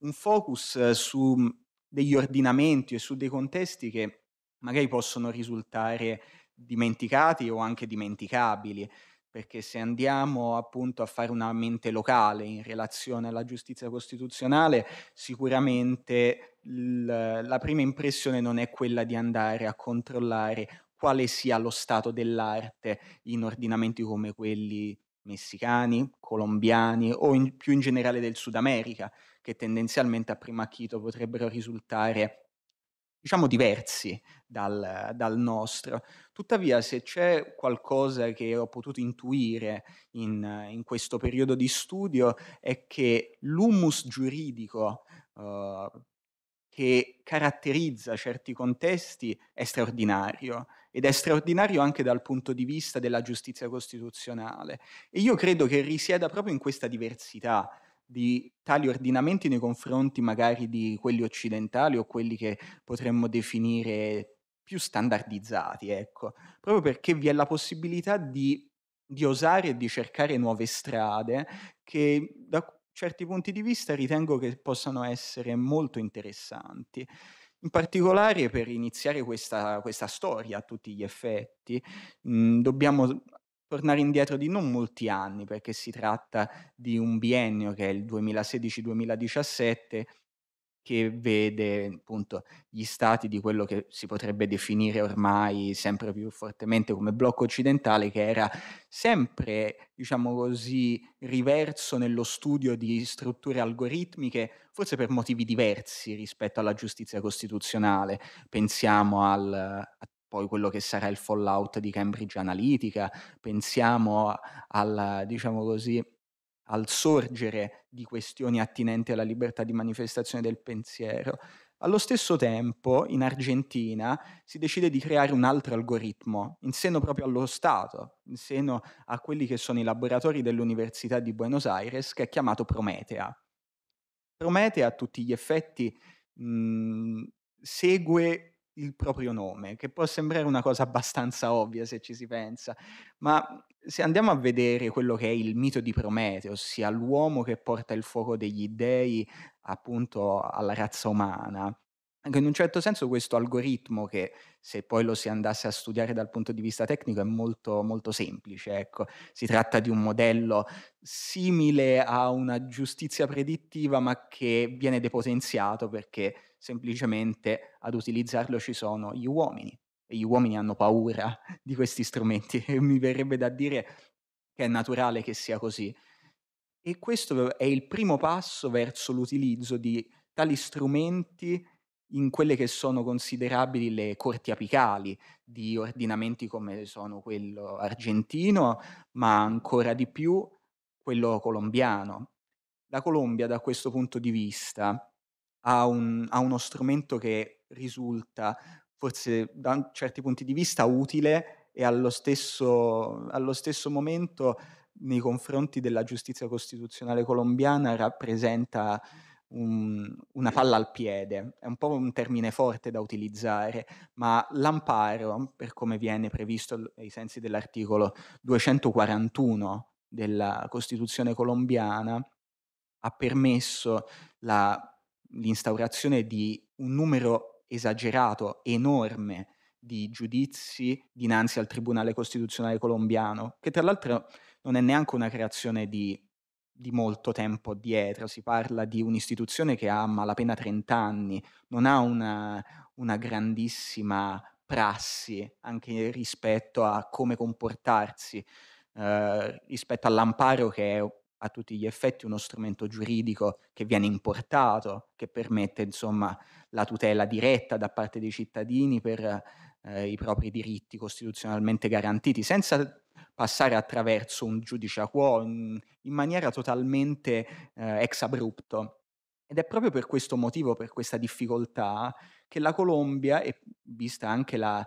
un focus su mhmm, degli ordinamenti e su dei contesti che magari possono risultare dimenticati o anche dimenticabili perché se andiamo appunto a fare una mente locale in relazione alla giustizia costituzionale, sicuramente la prima impressione non è quella di andare a controllare quale sia lo stato dell'arte in ordinamenti come quelli messicani, colombiani o in, più in generale del Sud America, che tendenzialmente a primo acchito potrebbero risultare diciamo diversi dal, dal, nostro. Tuttavia, se c'è qualcosa che ho potuto intuire in, in questo periodo di studio è che l'humus giuridico eh, che caratterizza certi contesti è straordinario ed è straordinario anche dal punto di vista della giustizia costituzionale. E io credo che risieda proprio in questa diversità di tali ordinamenti nei confronti magari di quelli occidentali o quelli che potremmo definire più standardizzati, ecco, proprio perché vi è la possibilità di, di osare e di cercare nuove strade che da certi punti di vista ritengo che possano essere molto interessanti. In particolare per iniziare questa, questa storia a tutti gli effetti, mh, mhmm, dobbiamo tornare indietro di non molti anni, perché si tratta di un biennio che è il 2016-2017 che vede appunto gli stati di quello che si potrebbe definire ormai sempre più fortemente come blocco occidentale, che era sempre, diciamo così, riverso nello studio di strutture algoritmiche, forse per motivi diversi rispetto alla giustizia costituzionale. Pensiamo al, a poi quello che sarà il fallout di Cambridge Analytica, pensiamo al, diciamo così, al sorgere di questioni attinenti alla libertà di manifestazione del pensiero. Allo stesso tempo, in Argentina si decide di creare un altro algoritmo, in seno proprio allo Stato, in seno a quelli che sono i laboratori dell'Università di Buenos Aires, che è chiamato Prometea. Prometea a tutti gli effetti mh, mhmm, segue il proprio nome, che può sembrare una cosa abbastanza ovvia se ci si pensa, ma se andiamo a vedere quello che è il mito di Prometeo, ossia l'uomo che porta il fuoco degli dei appunto alla razza umana, anche in un certo senso questo algoritmo che se poi lo si andasse a studiare dal punto di vista tecnico è molto, molto semplice, ecco. si tratta di un modello simile a una giustizia predittiva ma che viene depotenziato perché semplicemente ad utilizzarlo ci sono gli uomini e gli uomini hanno paura di questi strumenti e mi verrebbe da dire che è naturale che sia così. E questo è il primo passo verso l'utilizzo di tali strumenti in quelle che sono considerabili le corti apicali di ordinamenti come sono quello argentino, ma ancora di più quello colombiano. La Colombia da questo punto di vista a, un, a uno strumento che risulta forse da certi punti di vista utile e allo stesso, allo stesso momento nei confronti della giustizia costituzionale colombiana rappresenta un, una palla al piede, è un po' un termine forte da utilizzare, ma l'amparo, per come viene previsto ai sensi dell'articolo 241 della Costituzione colombiana, ha permesso la l'instaurazione di un numero esagerato, enorme, di giudizi dinanzi al Tribunale Costituzionale colombiano, che tra l'altro non è neanche una creazione di, di molto tempo dietro, si parla di un'istituzione che ha a malapena 30 anni, non ha una, una grandissima prassi anche rispetto a come comportarsi, eh, rispetto all'amparo che è a tutti gli effetti uno strumento giuridico che viene importato, che permette insomma, la tutela diretta da parte dei cittadini per eh, i propri diritti costituzionalmente garantiti, senza passare attraverso un giudice a quo in, in maniera totalmente eh, ex abrupto. Ed è proprio per questo motivo, per questa difficoltà, che la Colombia, e vista anche la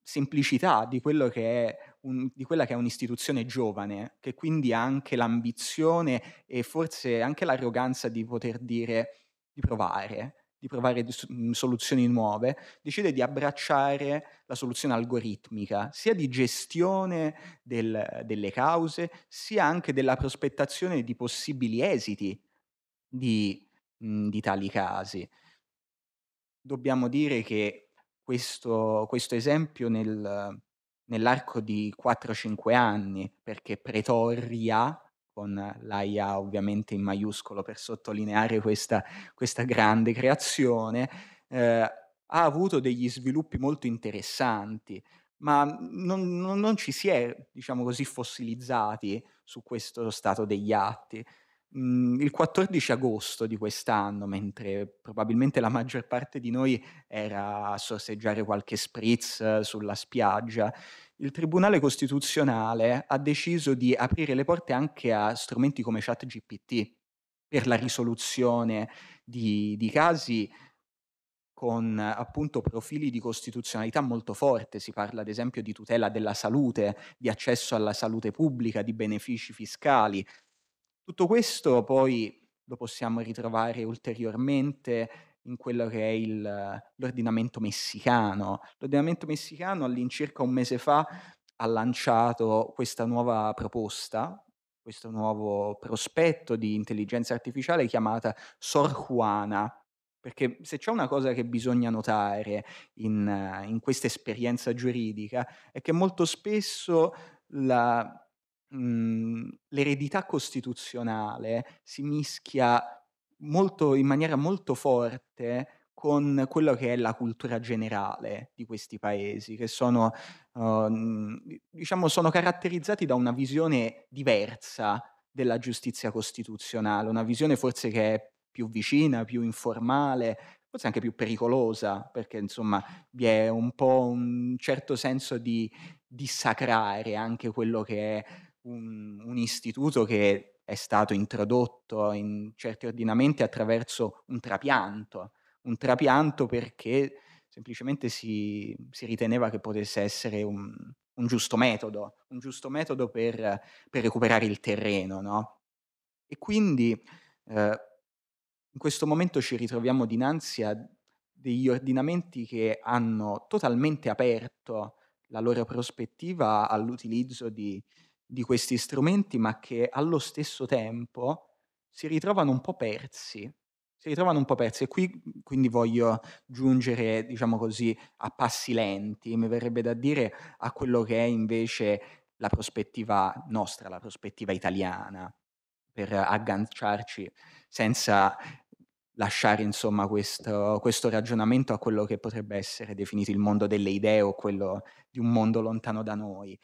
semplicità di quello che è un, di quella che è un'istituzione giovane, che quindi ha anche l'ambizione e forse anche l'arroganza di poter dire di provare, di provare mm, soluzioni nuove, decide di abbracciare la soluzione algoritmica, sia di gestione del, delle cause, sia anche della prospettazione di possibili esiti di, mh, mm, di tali casi. Dobbiamo dire che questo, questo esempio nel, nell'arco di 4-5 anni, perché Pretoria, con l'AIA ovviamente in maiuscolo per sottolineare questa, questa grande creazione, eh, ha avuto degli sviluppi molto interessanti, ma non, non, non ci si è, diciamo così, fossilizzati su questo stato degli atti. Mhmm, il 14 agosto di quest'anno, mentre probabilmente la maggior parte di noi era a sorseggiare qualche spritz eh, sulla spiaggia, il Tribunale Costituzionale ha deciso di aprire le porte anche a strumenti come ChatGPT per la risoluzione di, di casi con appunto profili di costituzionalità molto forte, si parla ad esempio di tutela della salute, di accesso alla salute pubblica, di benefici fiscali, tutto questo poi lo possiamo ritrovare ulteriormente in quello che è il, l'ordinamento messicano. L'ordinamento messicano all'incirca un mese fa ha lanciato questa nuova proposta, questo nuovo prospetto di intelligenza artificiale chiamata Sor Juana, perché se c'è una cosa che bisogna notare in, in questa esperienza giuridica è che molto spesso la, Mhmm, l'eredità costituzionale si mischia molto, in maniera molto forte con quello che è la cultura generale di questi paesi, che sono, uh, diciamo, sono caratterizzati da una visione diversa della giustizia costituzionale, una visione forse che è più vicina, più informale, forse anche più pericolosa, perché insomma vi è un po' un certo senso di dissacrare anche quello che è un, un istituto che è stato introdotto in certi ordinamenti attraverso un trapianto, un trapianto perché semplicemente si, si riteneva che potesse essere un, un, giusto metodo, un giusto metodo per, per recuperare il terreno. No? E quindi eh, in questo momento ci ritroviamo dinanzi a degli ordinamenti che hanno totalmente aperto la loro prospettiva all'utilizzo di, di questi strumenti, ma che allo stesso tempo si ritrovano un po' persi. Si ritrovano un po' persi e qui mhmm, quindi voglio giungere, diciamo così, a passi lenti, mi verrebbe da dire a quello che è invece la prospettiva nostra, la prospettiva italiana, per agganciarci senza lasciare insomma questo, questo, ragionamento a quello che potrebbe essere definito il mondo delle idee o quello di un mondo lontano da noi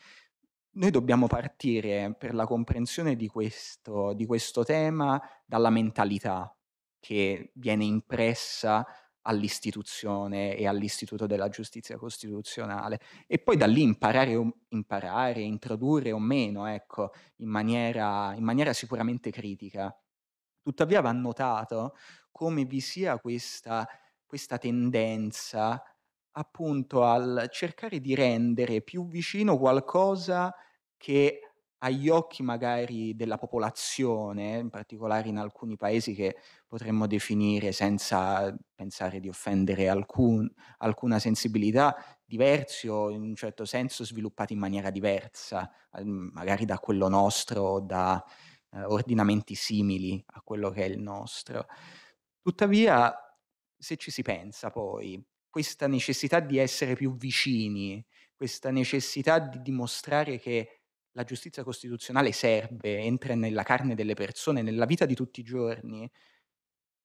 noi dobbiamo partire per la comprensione di questo, di questo tema dalla mentalità che viene impressa all'istituzione e all'istituto della giustizia costituzionale e poi da lì imparare, imparare introdurre o meno, ecco, in maniera, in maniera sicuramente critica. Tuttavia va notato come vi sia questa, questa tendenza appunto al cercare di rendere più vicino qualcosa che agli occhi magari della popolazione, in particolare in alcuni paesi che potremmo definire senza pensare di offendere alcun, alcuna sensibilità, diversi o in un certo senso sviluppati in maniera diversa, magari da quello nostro, da eh, ordinamenti simili a quello che è il nostro. Tuttavia, se ci si pensa poi, questa necessità di essere più vicini, questa necessità di dimostrare che la giustizia costituzionale serve, entra nella carne delle persone, nella vita di tutti i giorni,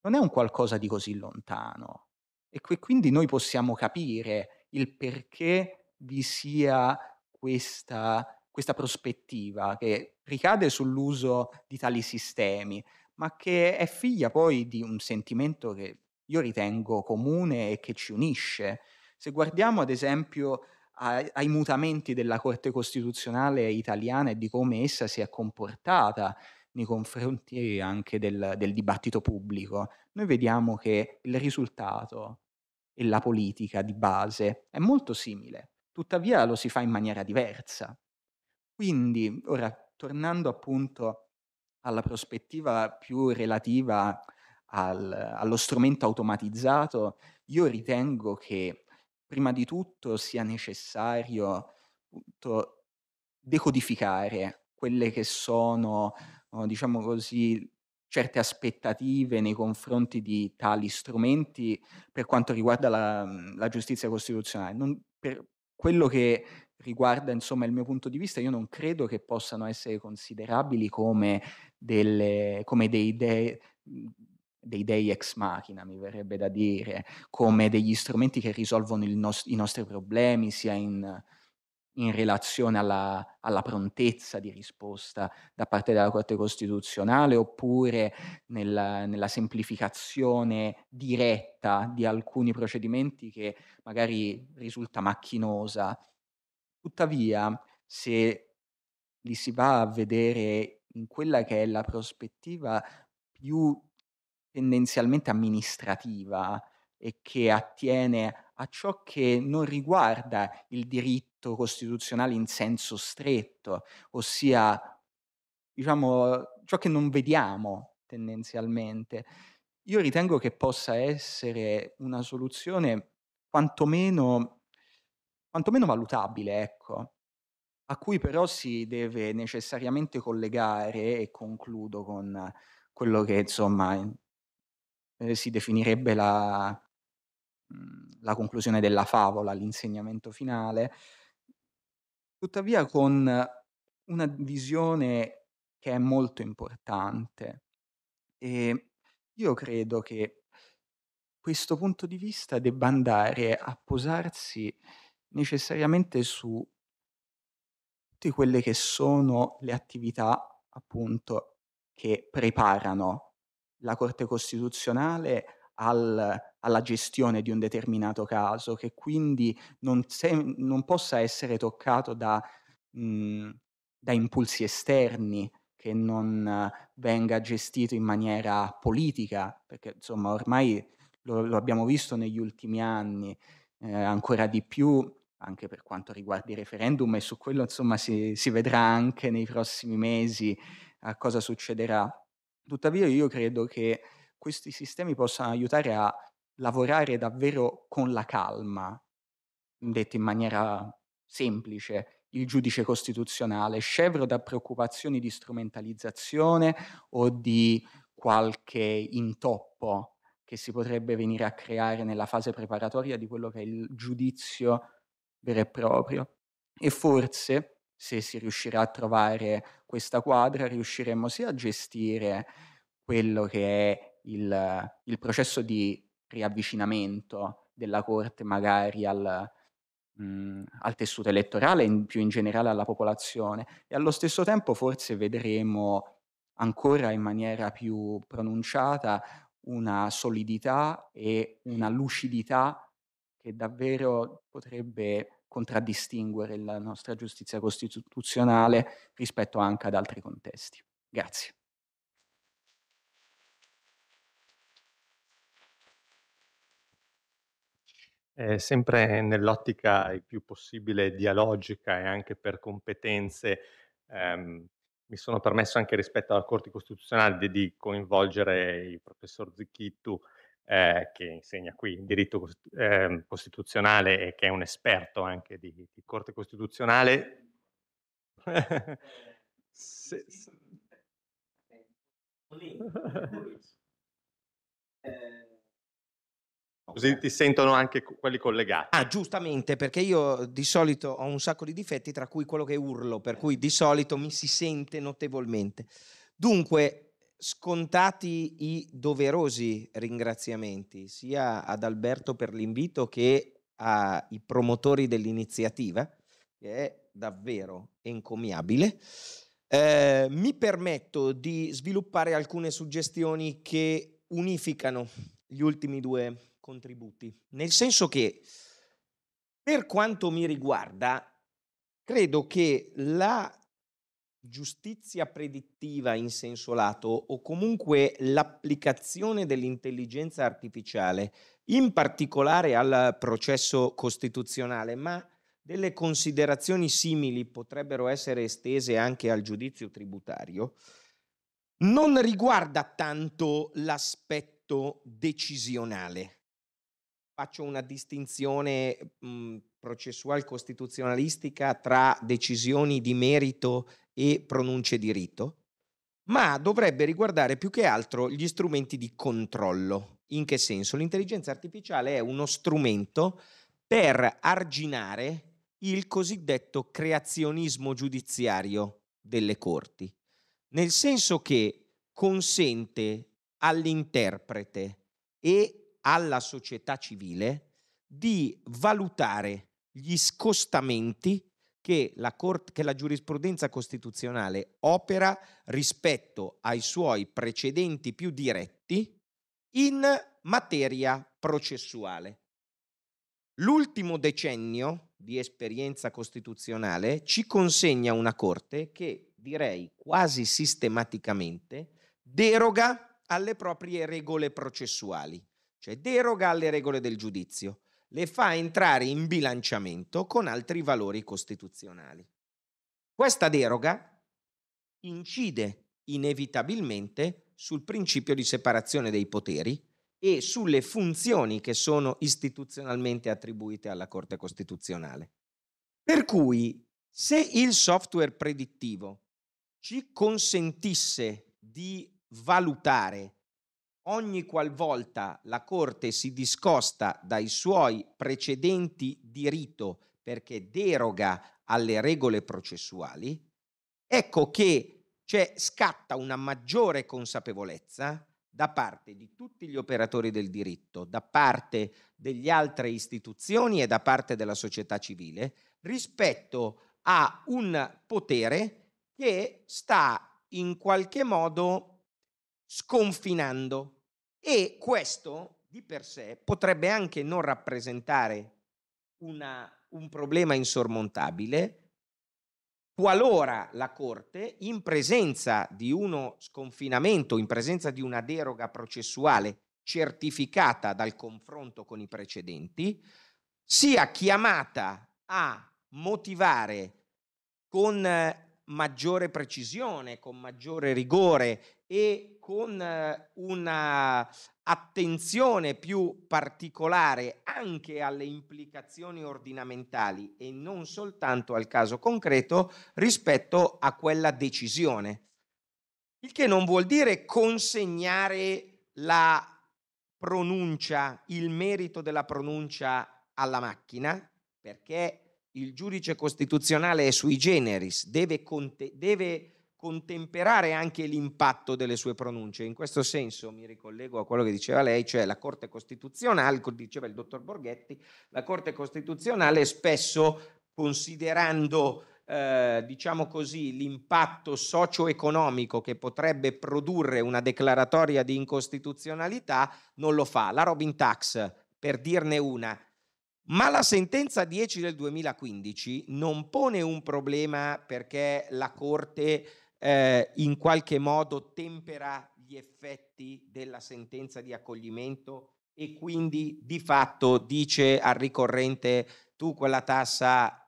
non è un qualcosa di così lontano. E que- quindi noi possiamo capire il perché vi sia questa, questa prospettiva che ricade sull'uso di tali sistemi, ma che è figlia poi di un sentimento che io ritengo comune e che ci unisce. Se guardiamo ad esempio ai, mutamenti della Corte Costituzionale italiana e di come essa si è comportata nei confronti anche del, del dibattito pubblico, noi vediamo che il risultato e la politica di base è molto simile, tuttavia lo si fa in maniera diversa. Quindi, ora tornando appunto alla prospettiva più relativa al, allo strumento automatizzato, io ritengo che prima di tutto sia necessario appunto, decodificare quelle che sono, oh, diciamo così, certe aspettative nei confronti di tali strumenti per quanto riguarda la, la giustizia costituzionale. Non, per quello che riguarda insomma il mio punto di vista, io non credo che possano essere considerabili come, delle, come dei, de, dei dei ex machina, mi verrebbe da dire, come degli strumenti che risolvono nost- i nostri problemi sia in, in relazione alla, alla, prontezza di risposta da parte della Corte Costituzionale oppure nella, nella semplificazione diretta di alcuni procedimenti che magari risulta macchinosa. Tuttavia, se li si va a vedere in quella che è la prospettiva più tendenzialmente amministrativa e che attiene a ciò che non riguarda il diritto costituzionale in senso stretto, ossia diciamo ciò che non vediamo tendenzialmente. Io ritengo che possa essere una soluzione quantomeno, quantomeno valutabile, ecco, a cui però si deve necessariamente collegare, e concludo con quello che insomma eh, si definirebbe la, mhmm, la conclusione della favola, l'insegnamento finale, tuttavia con una visione che è molto importante. E io credo che questo punto di vista debba andare a posarsi necessariamente su tutte quelle che sono le attività appunto che preparano la Corte Costituzionale al, alla gestione di un determinato caso, che quindi non, se, non possa essere toccato da, mh, mhmm, da impulsi esterni, che non venga gestito in maniera politica, perché insomma ormai lo, lo abbiamo visto negli ultimi anni, eh, ancora di più anche per quanto riguarda i referendum e su quello insomma si, si vedrà anche nei prossimi mesi a eh, cosa succederà. Tuttavia io credo che questi sistemi possano aiutare a lavorare davvero con la calma, detto in maniera semplice, il giudice costituzionale, scevro da preoccupazioni di strumentalizzazione o di qualche intoppo che si potrebbe venire a creare nella fase preparatoria di quello che è il giudizio vero e proprio. E forse se si riuscirà a trovare questa quadra, riusciremo sia a gestire quello che è il, il processo di riavvicinamento della Corte magari al, mh, mhmm, al tessuto elettorale e più in generale alla popolazione e allo stesso tempo forse vedremo ancora in maniera più pronunciata una solidità e una lucidità che davvero potrebbe contraddistinguere la nostra giustizia costituzionale rispetto anche ad altri contesti. Grazie. Eh, sempre nell'ottica il più possibile dialogica e anche per competenze, ehm, mi sono permesso anche rispetto alla Corte Costituzionale di, di coinvolgere il professor Zicchittu eh, che insegna qui diritto eh, costituzionale e che è un esperto anche di, di corte costituzionale. se, se... Così ti sentono anche quelli collegati. Ah, giustamente, perché io di solito ho un sacco di difetti, tra cui quello che urlo, per cui di solito mi si sente notevolmente. Dunque, scontati i doverosi ringraziamenti sia ad Alberto per l'invito che ai promotori dell'iniziativa, che è davvero encomiabile. Eh, mi permetto di sviluppare alcune suggestioni che unificano gli ultimi due contributi, nel senso che per quanto mi riguarda, credo che la giustizia predittiva in senso lato o comunque l'applicazione dell'intelligenza artificiale, in particolare al processo costituzionale, ma delle considerazioni simili potrebbero essere estese anche al giudizio tributario, non riguarda tanto l'aspetto decisionale. Faccio una distinzione mh, processual costituzionalistica tra decisioni di merito e pronunce di rito, ma dovrebbe riguardare più che altro gli strumenti di controllo. In che senso? L'intelligenza artificiale è uno strumento per arginare il cosiddetto creazionismo giudiziario delle corti, nel senso che consente all'interprete e alla società civile di valutare gli scostamenti che la, cort- che la giurisprudenza costituzionale opera rispetto ai suoi precedenti più diretti in materia processuale. L'ultimo decennio di esperienza costituzionale ci consegna una Corte che, direi quasi sistematicamente, deroga alle proprie regole processuali, cioè deroga alle regole del giudizio le fa entrare in bilanciamento con altri valori costituzionali. Questa deroga incide inevitabilmente sul principio di separazione dei poteri e sulle funzioni che sono istituzionalmente attribuite alla Corte Costituzionale. Per cui, se il software predittivo ci consentisse di valutare ogni qualvolta la Corte si discosta dai suoi precedenti di rito perché deroga alle regole processuali, ecco che cioè, scatta una maggiore consapevolezza da parte di tutti gli operatori del diritto, da parte delle altre istituzioni e da parte della società civile rispetto a un potere che sta in qualche modo sconfinando, e questo di per sé potrebbe anche non rappresentare una, un problema insormontabile qualora la Corte, in presenza di uno sconfinamento, in presenza di una deroga processuale certificata dal confronto con i precedenti, sia chiamata a motivare con eh, maggiore precisione, con maggiore rigore e con eh, una attenzione più particolare anche alle implicazioni ordinamentali e non soltanto al caso concreto rispetto a quella decisione. Il che non vuol dire consegnare la pronuncia, il merito della pronuncia alla macchina, perché il giudice costituzionale è sui generis, deve, conte- deve contemperare anche l'impatto delle sue pronunce. In questo senso mi ricollego a quello che diceva lei, cioè la Corte Costituzionale, diceva il dottor Borghetti, la Corte Costituzionale spesso considerando eh, diciamo così, l'impatto socio-economico che potrebbe produrre una declaratoria di incostituzionalità, non lo fa. La Robin Tax, per dirne una, ma la sentenza 10 del 2015 non pone un problema perché la Corte eh, in qualche modo tempera gli effetti della sentenza di accoglimento e quindi di fatto dice al ricorrente tu quella tassa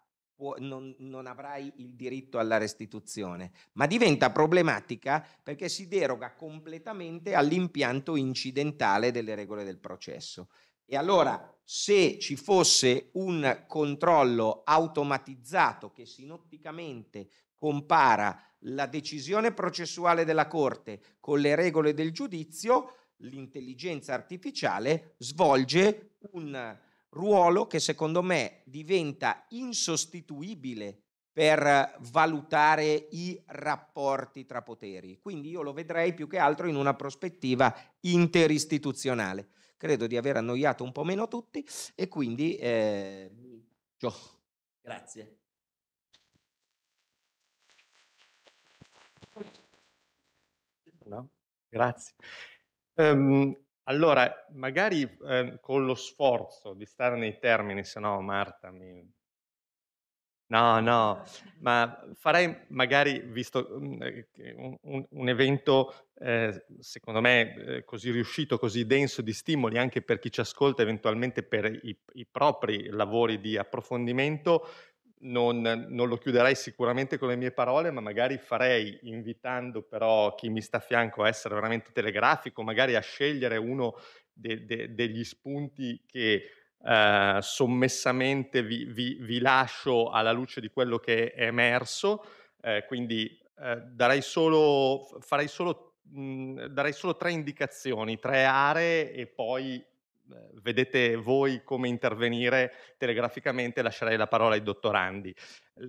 non, non, avrai il diritto alla restituzione, ma diventa problematica perché si deroga completamente all'impianto incidentale delle regole del processo. E allora se ci fosse un controllo automatizzato che sinotticamente compara la decisione processuale della Corte con le regole del giudizio, l'intelligenza artificiale svolge un ruolo che secondo me diventa insostituibile per valutare i rapporti tra poteri. Quindi io lo vedrei più che altro in una prospettiva interistituzionale. Credo di aver annoiato un po' meno tutti e quindi... Eh, Grazie. No? Grazie. Um, allora, magari eh, con lo sforzo di stare nei termini, se no Marta mi... No, no, ma farei magari, visto mm, un, un evento, eh, secondo me, eh, così riuscito, così denso di stimoli anche per chi ci ascolta, eventualmente per i, i propri lavori di approfondimento, non, non, lo chiuderei sicuramente con le mie parole, ma magari farei, invitando però chi mi sta a fianco a essere veramente telegrafico, magari a scegliere uno de, de, degli spunti che eh, sommessamente vi, vi, vi, lascio alla luce di quello che è emerso. Eh, quindi eh, darei solo, farei solo, mh, mm, darei solo tre indicazioni, tre aree e poi eh, vedete voi come intervenire telegraficamente, lascerei la parola ai dottorandi.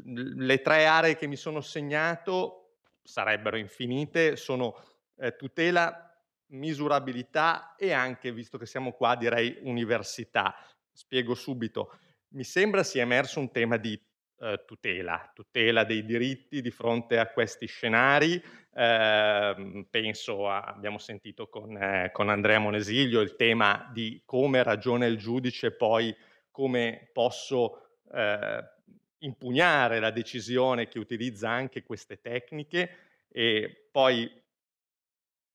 Le tre aree che mi sono segnato sarebbero infinite, sono eh, tutela, misurabilità e anche, visto che siamo qua, direi università. Spiego subito. Mi sembra sia emerso un tema di eh, tutela, tutela dei diritti di fronte a questi scenari. Eh, penso, a, abbiamo sentito con, eh, con, Andrea Monesiglio il tema di come ragiona il giudice, poi come posso eh, impugnare la decisione che utilizza anche queste tecniche e poi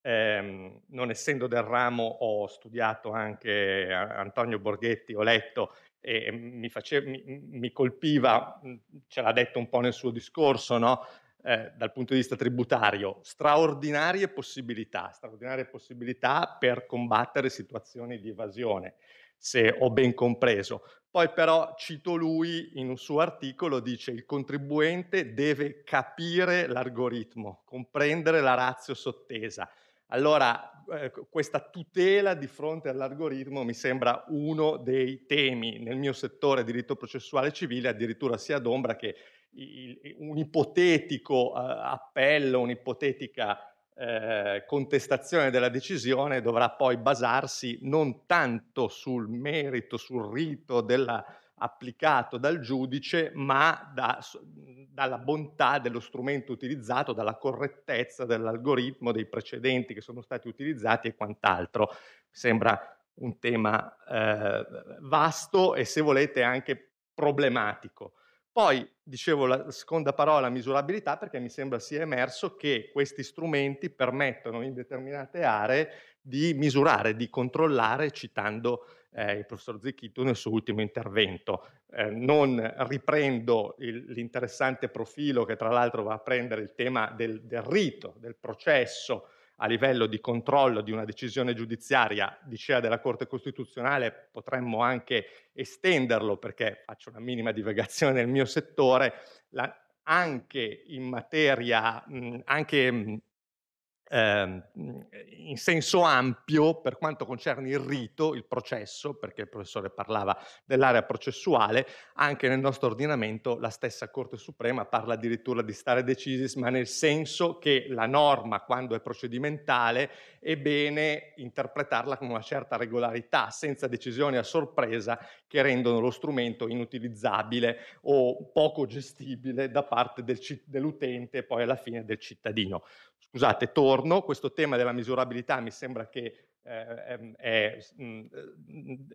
ehm, non essendo del ramo ho studiato anche eh, Antonio Borghetti, ho letto e mi, faceva, mi, mi colpiva, ce l'ha detto un po' nel suo discorso, no? Eh, dal punto di vista tributario, straordinarie possibilità, straordinarie possibilità per combattere situazioni di evasione, se ho ben compreso. Poi però cito lui in un suo articolo, dice il contribuente deve capire l'algoritmo, comprendere la razza sottesa, allora, eh, questa tutela di fronte all'algoritmo mi sembra uno dei temi nel mio settore diritto processuale civile, addirittura sia d'ombra che il, un ipotetico eh, appello, un'ipotetica eh, contestazione della decisione dovrà poi basarsi non tanto sul merito, sul rito della applicato dal giudice, ma da, dalla bontà dello strumento utilizzato, dalla correttezza dell'algoritmo, dei precedenti che sono stati utilizzati e quant'altro. Sembra un tema eh, vasto e se volete anche problematico. Poi, dicevo, la seconda parola, misurabilità, perché mi sembra sia emerso che questi strumenti permettono in determinate aree di misurare, di controllare citando eh, il professor Zicchito nel suo ultimo intervento. Eh, non riprendo il, l'interessante profilo che tra l'altro va a prendere il tema del, del rito, del processo a livello di controllo di una decisione giudiziaria, diceva della Corte Costituzionale, potremmo anche estenderlo perché faccio una minima divagazione nel mio settore, la, anche in materia, mh, anche mh, eh, in senso ampio per quanto concerne il rito, il processo, perché il professore parlava dell'area processuale, anche nel nostro ordinamento la stessa Corte Suprema parla addirittura di stare decisis, ma nel senso che la norma, quando è procedimentale, è bene interpretarla con una certa regolarità, senza decisioni a sorpresa che rendono lo strumento inutilizzabile o poco gestibile da parte del, dell'utente e poi alla fine del cittadino. Scusate, torno, questo tema della misurabilità mi sembra che eh, ehm, è mh, eh,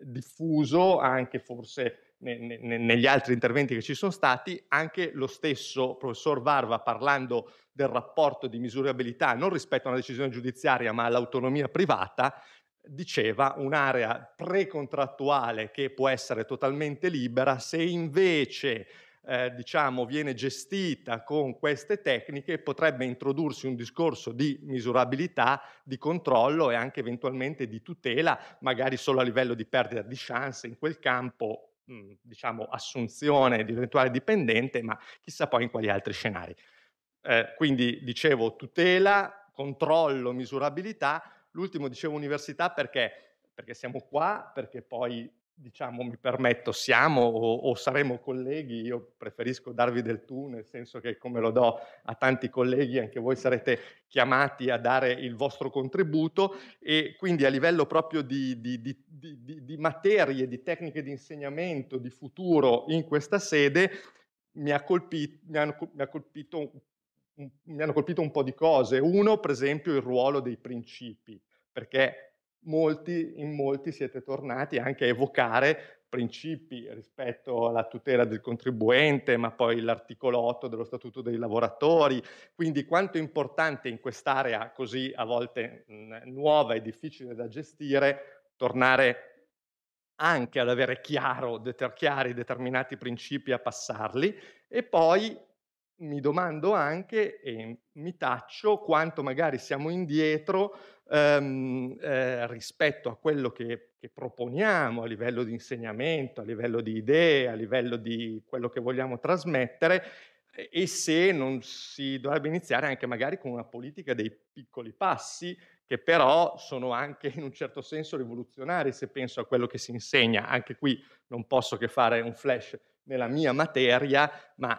diffuso anche forse ne, ne, negli altri interventi che ci sono stati, anche lo stesso professor Varva parlando del rapporto di misurabilità non rispetto a una decisione giudiziaria ma all'autonomia privata, diceva un'area precontrattuale che può essere totalmente libera se invece eh, diciamo, viene gestita con queste tecniche potrebbe introdursi un discorso di misurabilità, di controllo e anche eventualmente di tutela, magari solo a livello di perdita di chance in quel campo, mh, mm, diciamo assunzione di eventuale dipendente, ma chissà poi in quali altri scenari. Eh, quindi dicevo tutela, controllo, misurabilità, l'ultimo dicevo università perché? Perché siamo qua, perché poi diciamo, mi permetto, siamo o, o, saremo colleghi, io preferisco darvi del tu, nel senso che come lo do a tanti colleghi, anche voi sarete chiamati a dare il vostro contributo e quindi a livello proprio di, di, di, di materie, di tecniche di insegnamento, di futuro in questa sede, mi, ha colpito, mi, hanno, mi, ha colpito, mi hanno colpito un po' di cose. Uno, per esempio, il ruolo dei principi, perché molti, in molti siete tornati anche a evocare principi rispetto alla tutela del contribuente, ma poi l'articolo 8 dello Statuto dei lavoratori. Quindi quanto è importante in quest'area così a volte mh, mm, nuova e difficile da gestire tornare anche ad avere chiaro, deter, chiari determinati principi, a passarli e poi mi domando anche e mi taccio quanto magari siamo indietro ehm, eh, rispetto a quello che, che proponiamo a livello di insegnamento, a livello di idee, a livello di quello che vogliamo trasmettere e se non si dovrebbe iniziare anche magari con una politica dei piccoli passi che però sono anche in un certo senso rivoluzionari se penso a quello che si insegna. Anche qui non posso che fare un flash nella mia materia, ma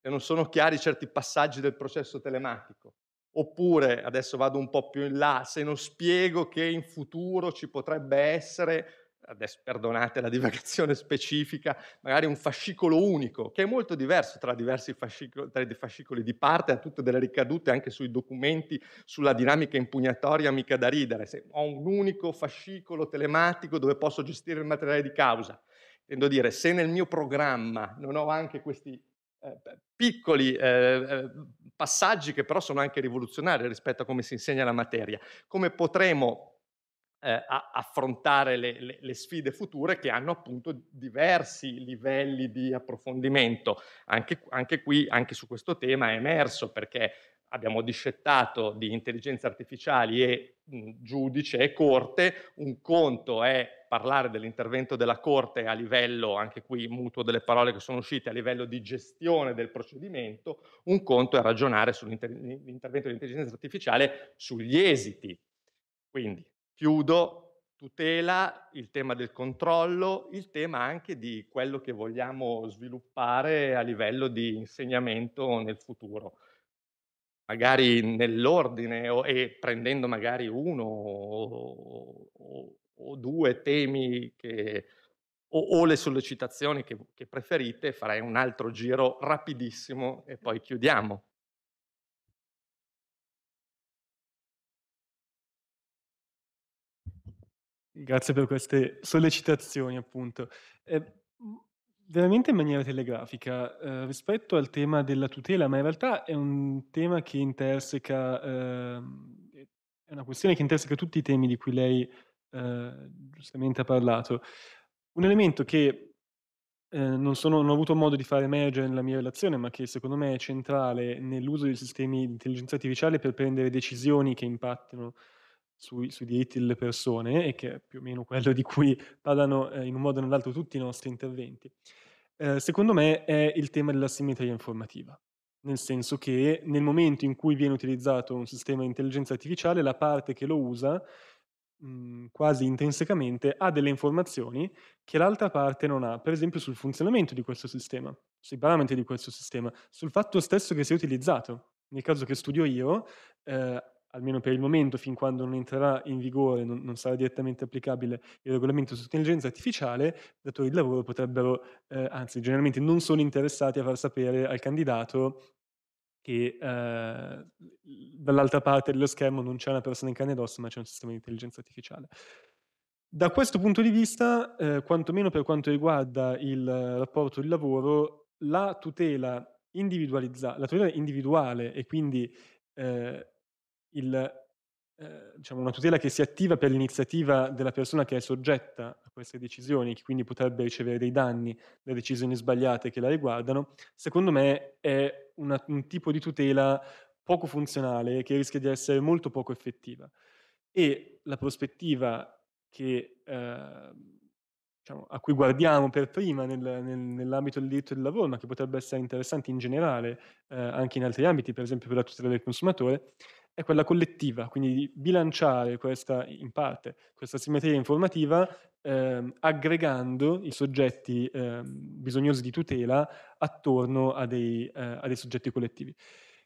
se non sono chiari certi passaggi del processo telematico, Oppure, adesso vado un po' più in là, se non spiego che in futuro ci potrebbe essere, adesso perdonate la divagazione specifica, magari un fascicolo unico, che è molto diverso tra diversi fascicoli, tra i fascicoli di parte, ha tutte delle ricadute anche sui documenti, sulla dinamica impugnatoria, mica da ridere. Se ho un unico fascicolo telematico dove posso gestire il materiale di causa. Intendo dire, se nel mio programma non ho anche questi eh, piccoli eh, eh passaggi che però sono anche rivoluzionari rispetto a come si insegna la materia, come potremo eh, affrontare le, le, le, sfide future che hanno appunto diversi livelli di approfondimento. Anche, anche qui, anche su questo tema è emerso perché abbiamo discettato di intelligenze artificiali e mh, giudice e corte, un conto è parlare dell'intervento della corte a livello, anche qui mutuo delle parole che sono uscite, a livello di gestione del procedimento, un conto è ragionare sull'intervento dell'intelligenza artificiale sugli esiti. Quindi chiudo tutela, il tema del controllo, il tema anche di quello che vogliamo sviluppare a livello di insegnamento nel futuro magari nell'ordine o, e prendendo magari uno o, o, o due temi che, o, le sollecitazioni che, che preferite, farei un altro giro rapidissimo e poi chiudiamo. Grazie per queste sollecitazioni, appunto. Eh, veramente in maniera telegrafica eh, rispetto al tema della tutela, ma in realtà è un tema che interseca, eh, è una questione che interseca tutti i temi di cui lei eh, giustamente ha parlato. Un elemento che eh, non, sono, non ho avuto modo di far emergere nella mia relazione, ma che secondo me è centrale nell'uso dei sistemi di intelligenza artificiale per prendere decisioni che impattano sui, sui, diritti delle persone e che è più o meno quello di cui parlano eh, in un modo o nell'altro tutti i nostri interventi, eh, secondo me è il tema della simmetria informativa. Nel senso che nel momento in cui viene utilizzato un sistema di intelligenza artificiale, la parte che lo usa mm, quasi intrinsecamente ha delle informazioni che l'altra parte non ha, per esempio sul funzionamento di questo sistema, sui parametri di questo sistema, sul fatto stesso che sia utilizzato. Nel caso che studio io, eh, almeno per il momento, fin quando non entrerà in vigore, non, non sarà direttamente applicabile il regolamento sull'intelligenza artificiale, i datori di lavoro potrebbero, eh, anzi generalmente non sono interessati a far sapere al candidato che eh, dall'altra parte dello schermo non c'è una persona in carne ed ossa, ma c'è un sistema di intelligenza artificiale. Da questo punto di vista, eh, quantomeno per quanto riguarda il eh, rapporto di lavoro, la tutela individualizzata, la tutela individuale e quindi eh, il, eh, diciamo una tutela che si attiva per l'iniziativa della persona che è soggetta a queste decisioni, che quindi potrebbe ricevere dei danni da decisioni sbagliate che la riguardano, secondo me è una, un tipo di tutela poco funzionale che rischia di essere molto poco effettiva. E la prospettiva che, eh, diciamo, a cui guardiamo per prima nel, nel, nell'ambito del diritto del lavoro, ma che potrebbe essere interessante in generale eh, anche in altri ambiti, per esempio per la tutela del consumatore, è quella collettiva, quindi di bilanciare questa, in parte questa simmetria informativa ehm, aggregando i soggetti ehm, bisognosi di tutela attorno a dei, eh, a dei, soggetti collettivi.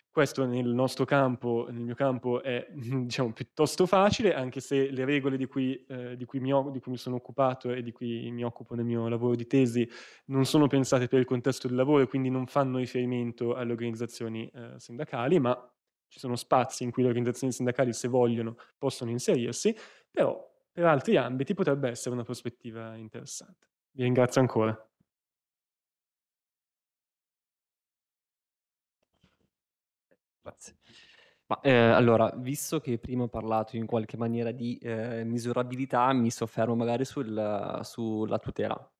Questo nel nostro campo, nel mio campo, è diciamo, piuttosto facile, anche se le regole di cui, eh, di, cui ho, di cui, mi sono occupato e di cui mi occupo nel mio lavoro di tesi non sono pensate per il contesto del lavoro e quindi non fanno riferimento alle organizzazioni eh, sindacali, ma ci sono spazi in cui le organizzazioni sindacali, se vogliono, possono inserirsi, però per altri ambiti potrebbe essere una prospettiva interessante. Vi ringrazio ancora. Grazie. Ma, eh, allora, visto che prima ho parlato in qualche maniera di eh, misurabilità, mi soffermo magari sul, sulla tutela.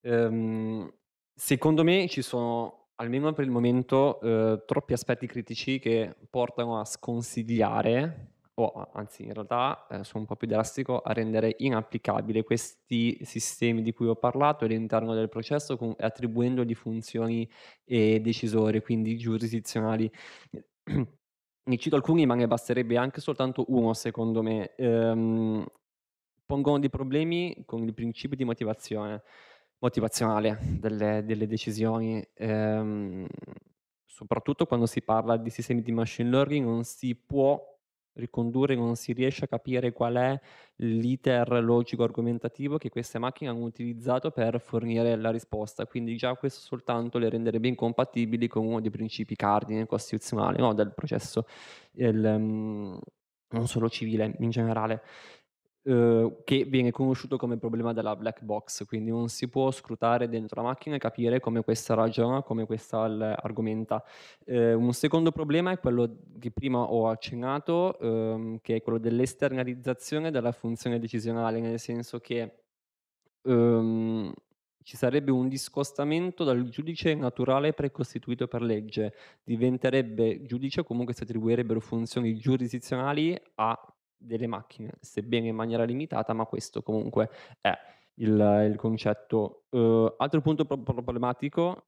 Ehm, secondo me ci sono almeno per il momento, eh, troppi aspetti critici che portano a sconsigliare, o anzi in realtà eh, sono un po' più drastico, a rendere inapplicabile questi sistemi di cui ho parlato all'interno del processo con, attribuendogli funzioni eh, decisorie, quindi giurisdizionali. ne cito alcuni, ma ne basterebbe anche soltanto uno, secondo me. Ehm, pongono dei problemi con il principio di motivazione motivazionale delle, delle decisioni. Ehm, soprattutto quando si parla di sistemi di machine learning non si può ricondurre, non si riesce a capire qual è l'iter logico argomentativo che queste macchine hanno utilizzato per fornire la risposta. Quindi già questo soltanto le renderebbe incompatibili con uno dei principi cardine costituzionali no? del processo, il, um, mm, non solo civile in generale. Eh, che viene conosciuto come problema della black box, quindi non si può scrutare dentro la macchina e capire come questa ragiona, come questa argomenta. Eh, un secondo problema è quello che prima ho accennato, ehm, che è quello dell'esternalizzazione della funzione decisionale, nel senso che ehm, ci sarebbe un discostamento dal giudice naturale precostituito per legge, diventerebbe giudice comunque si attribuirebbero funzioni giurisdizionali a delle macchine, sebbene in maniera limitata, ma questo comunque è il, il concetto. Uh, altro punto problematico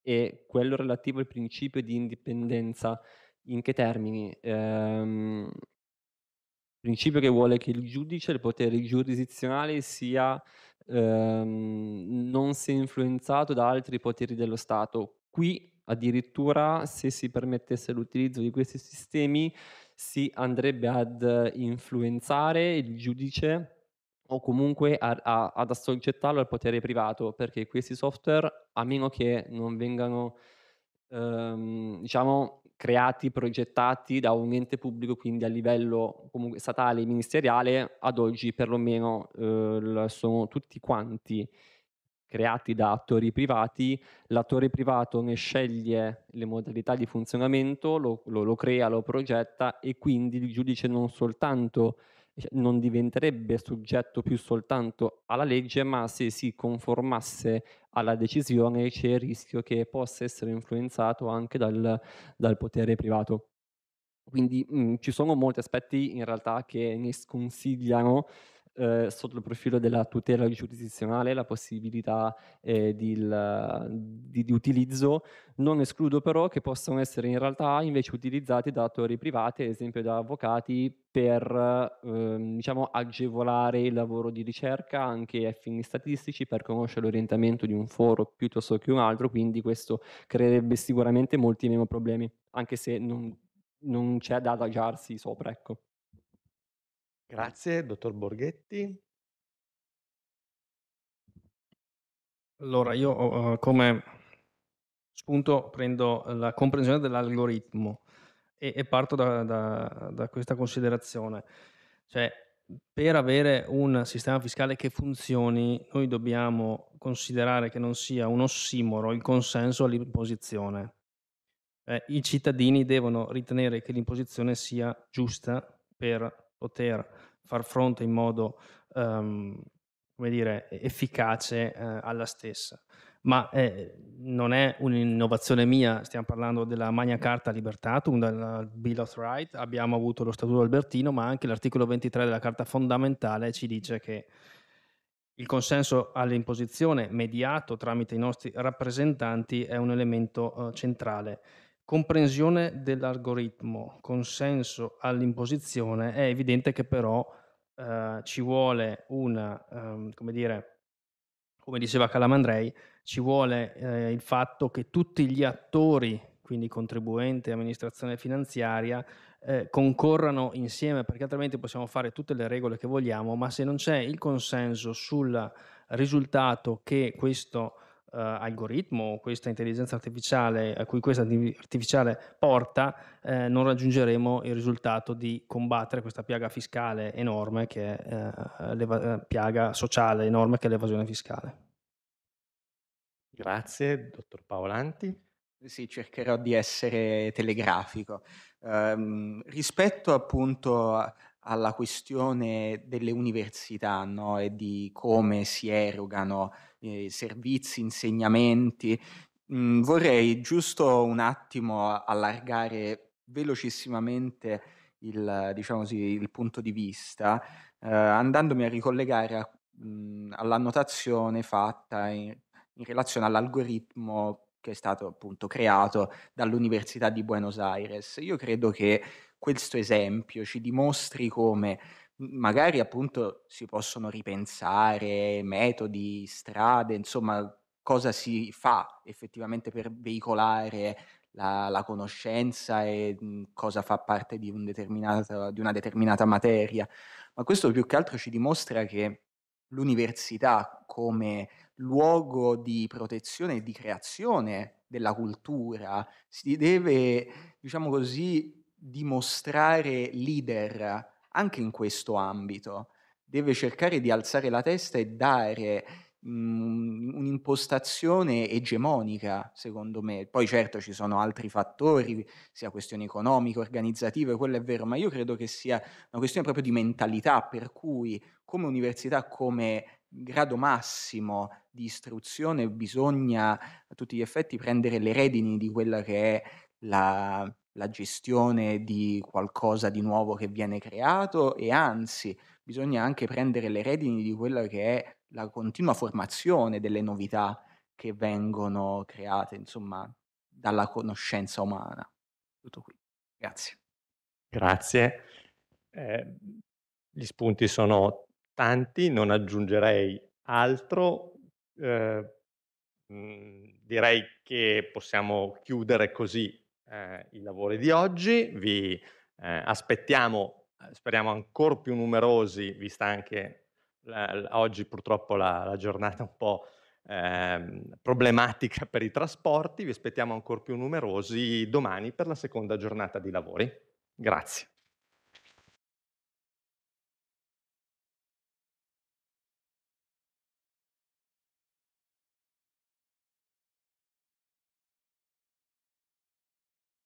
è quello relativo al principio di indipendenza. In che termini? Um, principio che vuole che il giudice, il potere giurisdizionale sia ehm, non sia influenzato da altri poteri dello Stato. Qui addirittura se si permettesse l'utilizzo di questi sistemi si andrebbe ad influenzare il giudice o comunque a, a, ad assoggettarlo al potere privato, perché questi software, a meno che non vengano ehm, diciamo, creati, progettati da un ente pubblico, quindi a livello comunque statale e ministeriale, ad oggi perlomeno eh, sono tutti quanti creati da attori privati, l'attore privato ne sceglie le modalità di funzionamento, lo, lo, lo crea, lo progetta e quindi il giudice non soltanto cioè, non diventerebbe soggetto più soltanto alla legge, ma se si conformasse alla decisione c'è il rischio che possa essere influenzato anche dal, dal potere privato. Quindi mh, ci sono molti aspetti in realtà che ne sconsigliano eh, sotto il profilo della tutela giurisdizionale la possibilità eh, di, di, di, utilizzo, non escludo però che possano essere in realtà invece utilizzati da attori privati, ad esempio da avvocati, per ehm, diciamo, agevolare il lavoro di ricerca anche a fini statistici, per conoscere l'orientamento di un foro piuttosto che un altro, quindi questo creerebbe sicuramente molti meno problemi, anche se non, non c'è da adagiarsi sopra. Ecco. Grazie, dottor Borghetti. Allora, io uh, come spunto prendo la comprensione dell'algoritmo e, e parto da, da, da, questa considerazione. Cioè, per avere un sistema fiscale che funzioni, noi dobbiamo considerare che non sia un ossimoro il consenso all'imposizione. Eh, I cittadini devono ritenere che l'imposizione sia giusta per poter far fronte in modo um, come dire, efficace eh, alla stessa. Ma eh, non è un'innovazione mia, stiamo parlando della Magna Carta Libertatum, del Bill of Rights, abbiamo avuto lo Statuto Albertino, ma anche l'articolo 23 della Carta Fondamentale ci dice che il consenso all'imposizione mediato tramite i nostri rappresentanti è un elemento eh, centrale comprensione dell'algoritmo, consenso all'imposizione, è evidente che però eh, ci vuole una, um, ehm, come dire, come diceva Calamandrei, ci vuole eh, il fatto che tutti gli attori, quindi contribuente, amministrazione finanziaria, eh, concorrano insieme, perché altrimenti possiamo fare tutte le regole che vogliamo, ma se non c'è il consenso sul risultato che questo eh, algoritmo, questa intelligenza artificiale a cui questa artificiale porta, eh, non raggiungeremo il risultato di combattere questa piaga fiscale enorme che è eh, l'eva- eh, piaga sociale enorme che è l'evasione fiscale. Grazie, dottor Paolanti. Sì, cercherò di essere telegrafico. Um, rispetto appunto a, alla questione delle università no, e di come si erogano eh, servizi, insegnamenti. Mm, vorrei giusto un attimo allargare velocissimamente il, diciamo così, il punto di vista, eh, andandomi a ricollegare a, mh, mm, all'annotazione fatta in, in relazione all'algoritmo che è stato appunto creato dall'Università di Buenos Aires. Io credo che questo esempio ci dimostri come magari appunto si possono ripensare metodi, strade, insomma cosa si fa effettivamente per veicolare la, la conoscenza e mhmm, cosa fa parte di, un di una determinata materia, ma questo più che altro ci dimostra che l'università come luogo di protezione e di creazione della cultura si deve, diciamo così, dimostrare leader anche in questo ambito deve cercare di alzare la testa e dare mh, mhmm, un'impostazione egemonica, secondo me. Poi certo ci sono altri fattori, sia questioni economiche, organizzative, quello è vero, ma io credo che sia una questione proprio di mentalità, per cui come università, come grado massimo di istruzione bisogna a tutti gli effetti prendere le redini di quella che è la, la gestione di qualcosa di nuovo che viene creato e anzi bisogna anche prendere le redini di quella che è la continua formazione delle novità che vengono create, insomma, dalla conoscenza umana. Tutto qui. Grazie. Grazie. Eh, gli spunti sono tanti, non aggiungerei altro. Eh, mh, direi che possiamo chiudere così eh, i lavori di oggi, vi eh, aspettiamo, eh, speriamo ancora più numerosi, vista anche eh, oggi purtroppo la, la, giornata un po' ehm, problematica per i trasporti, vi aspettiamo ancora più numerosi domani per la seconda giornata di lavori. Grazie.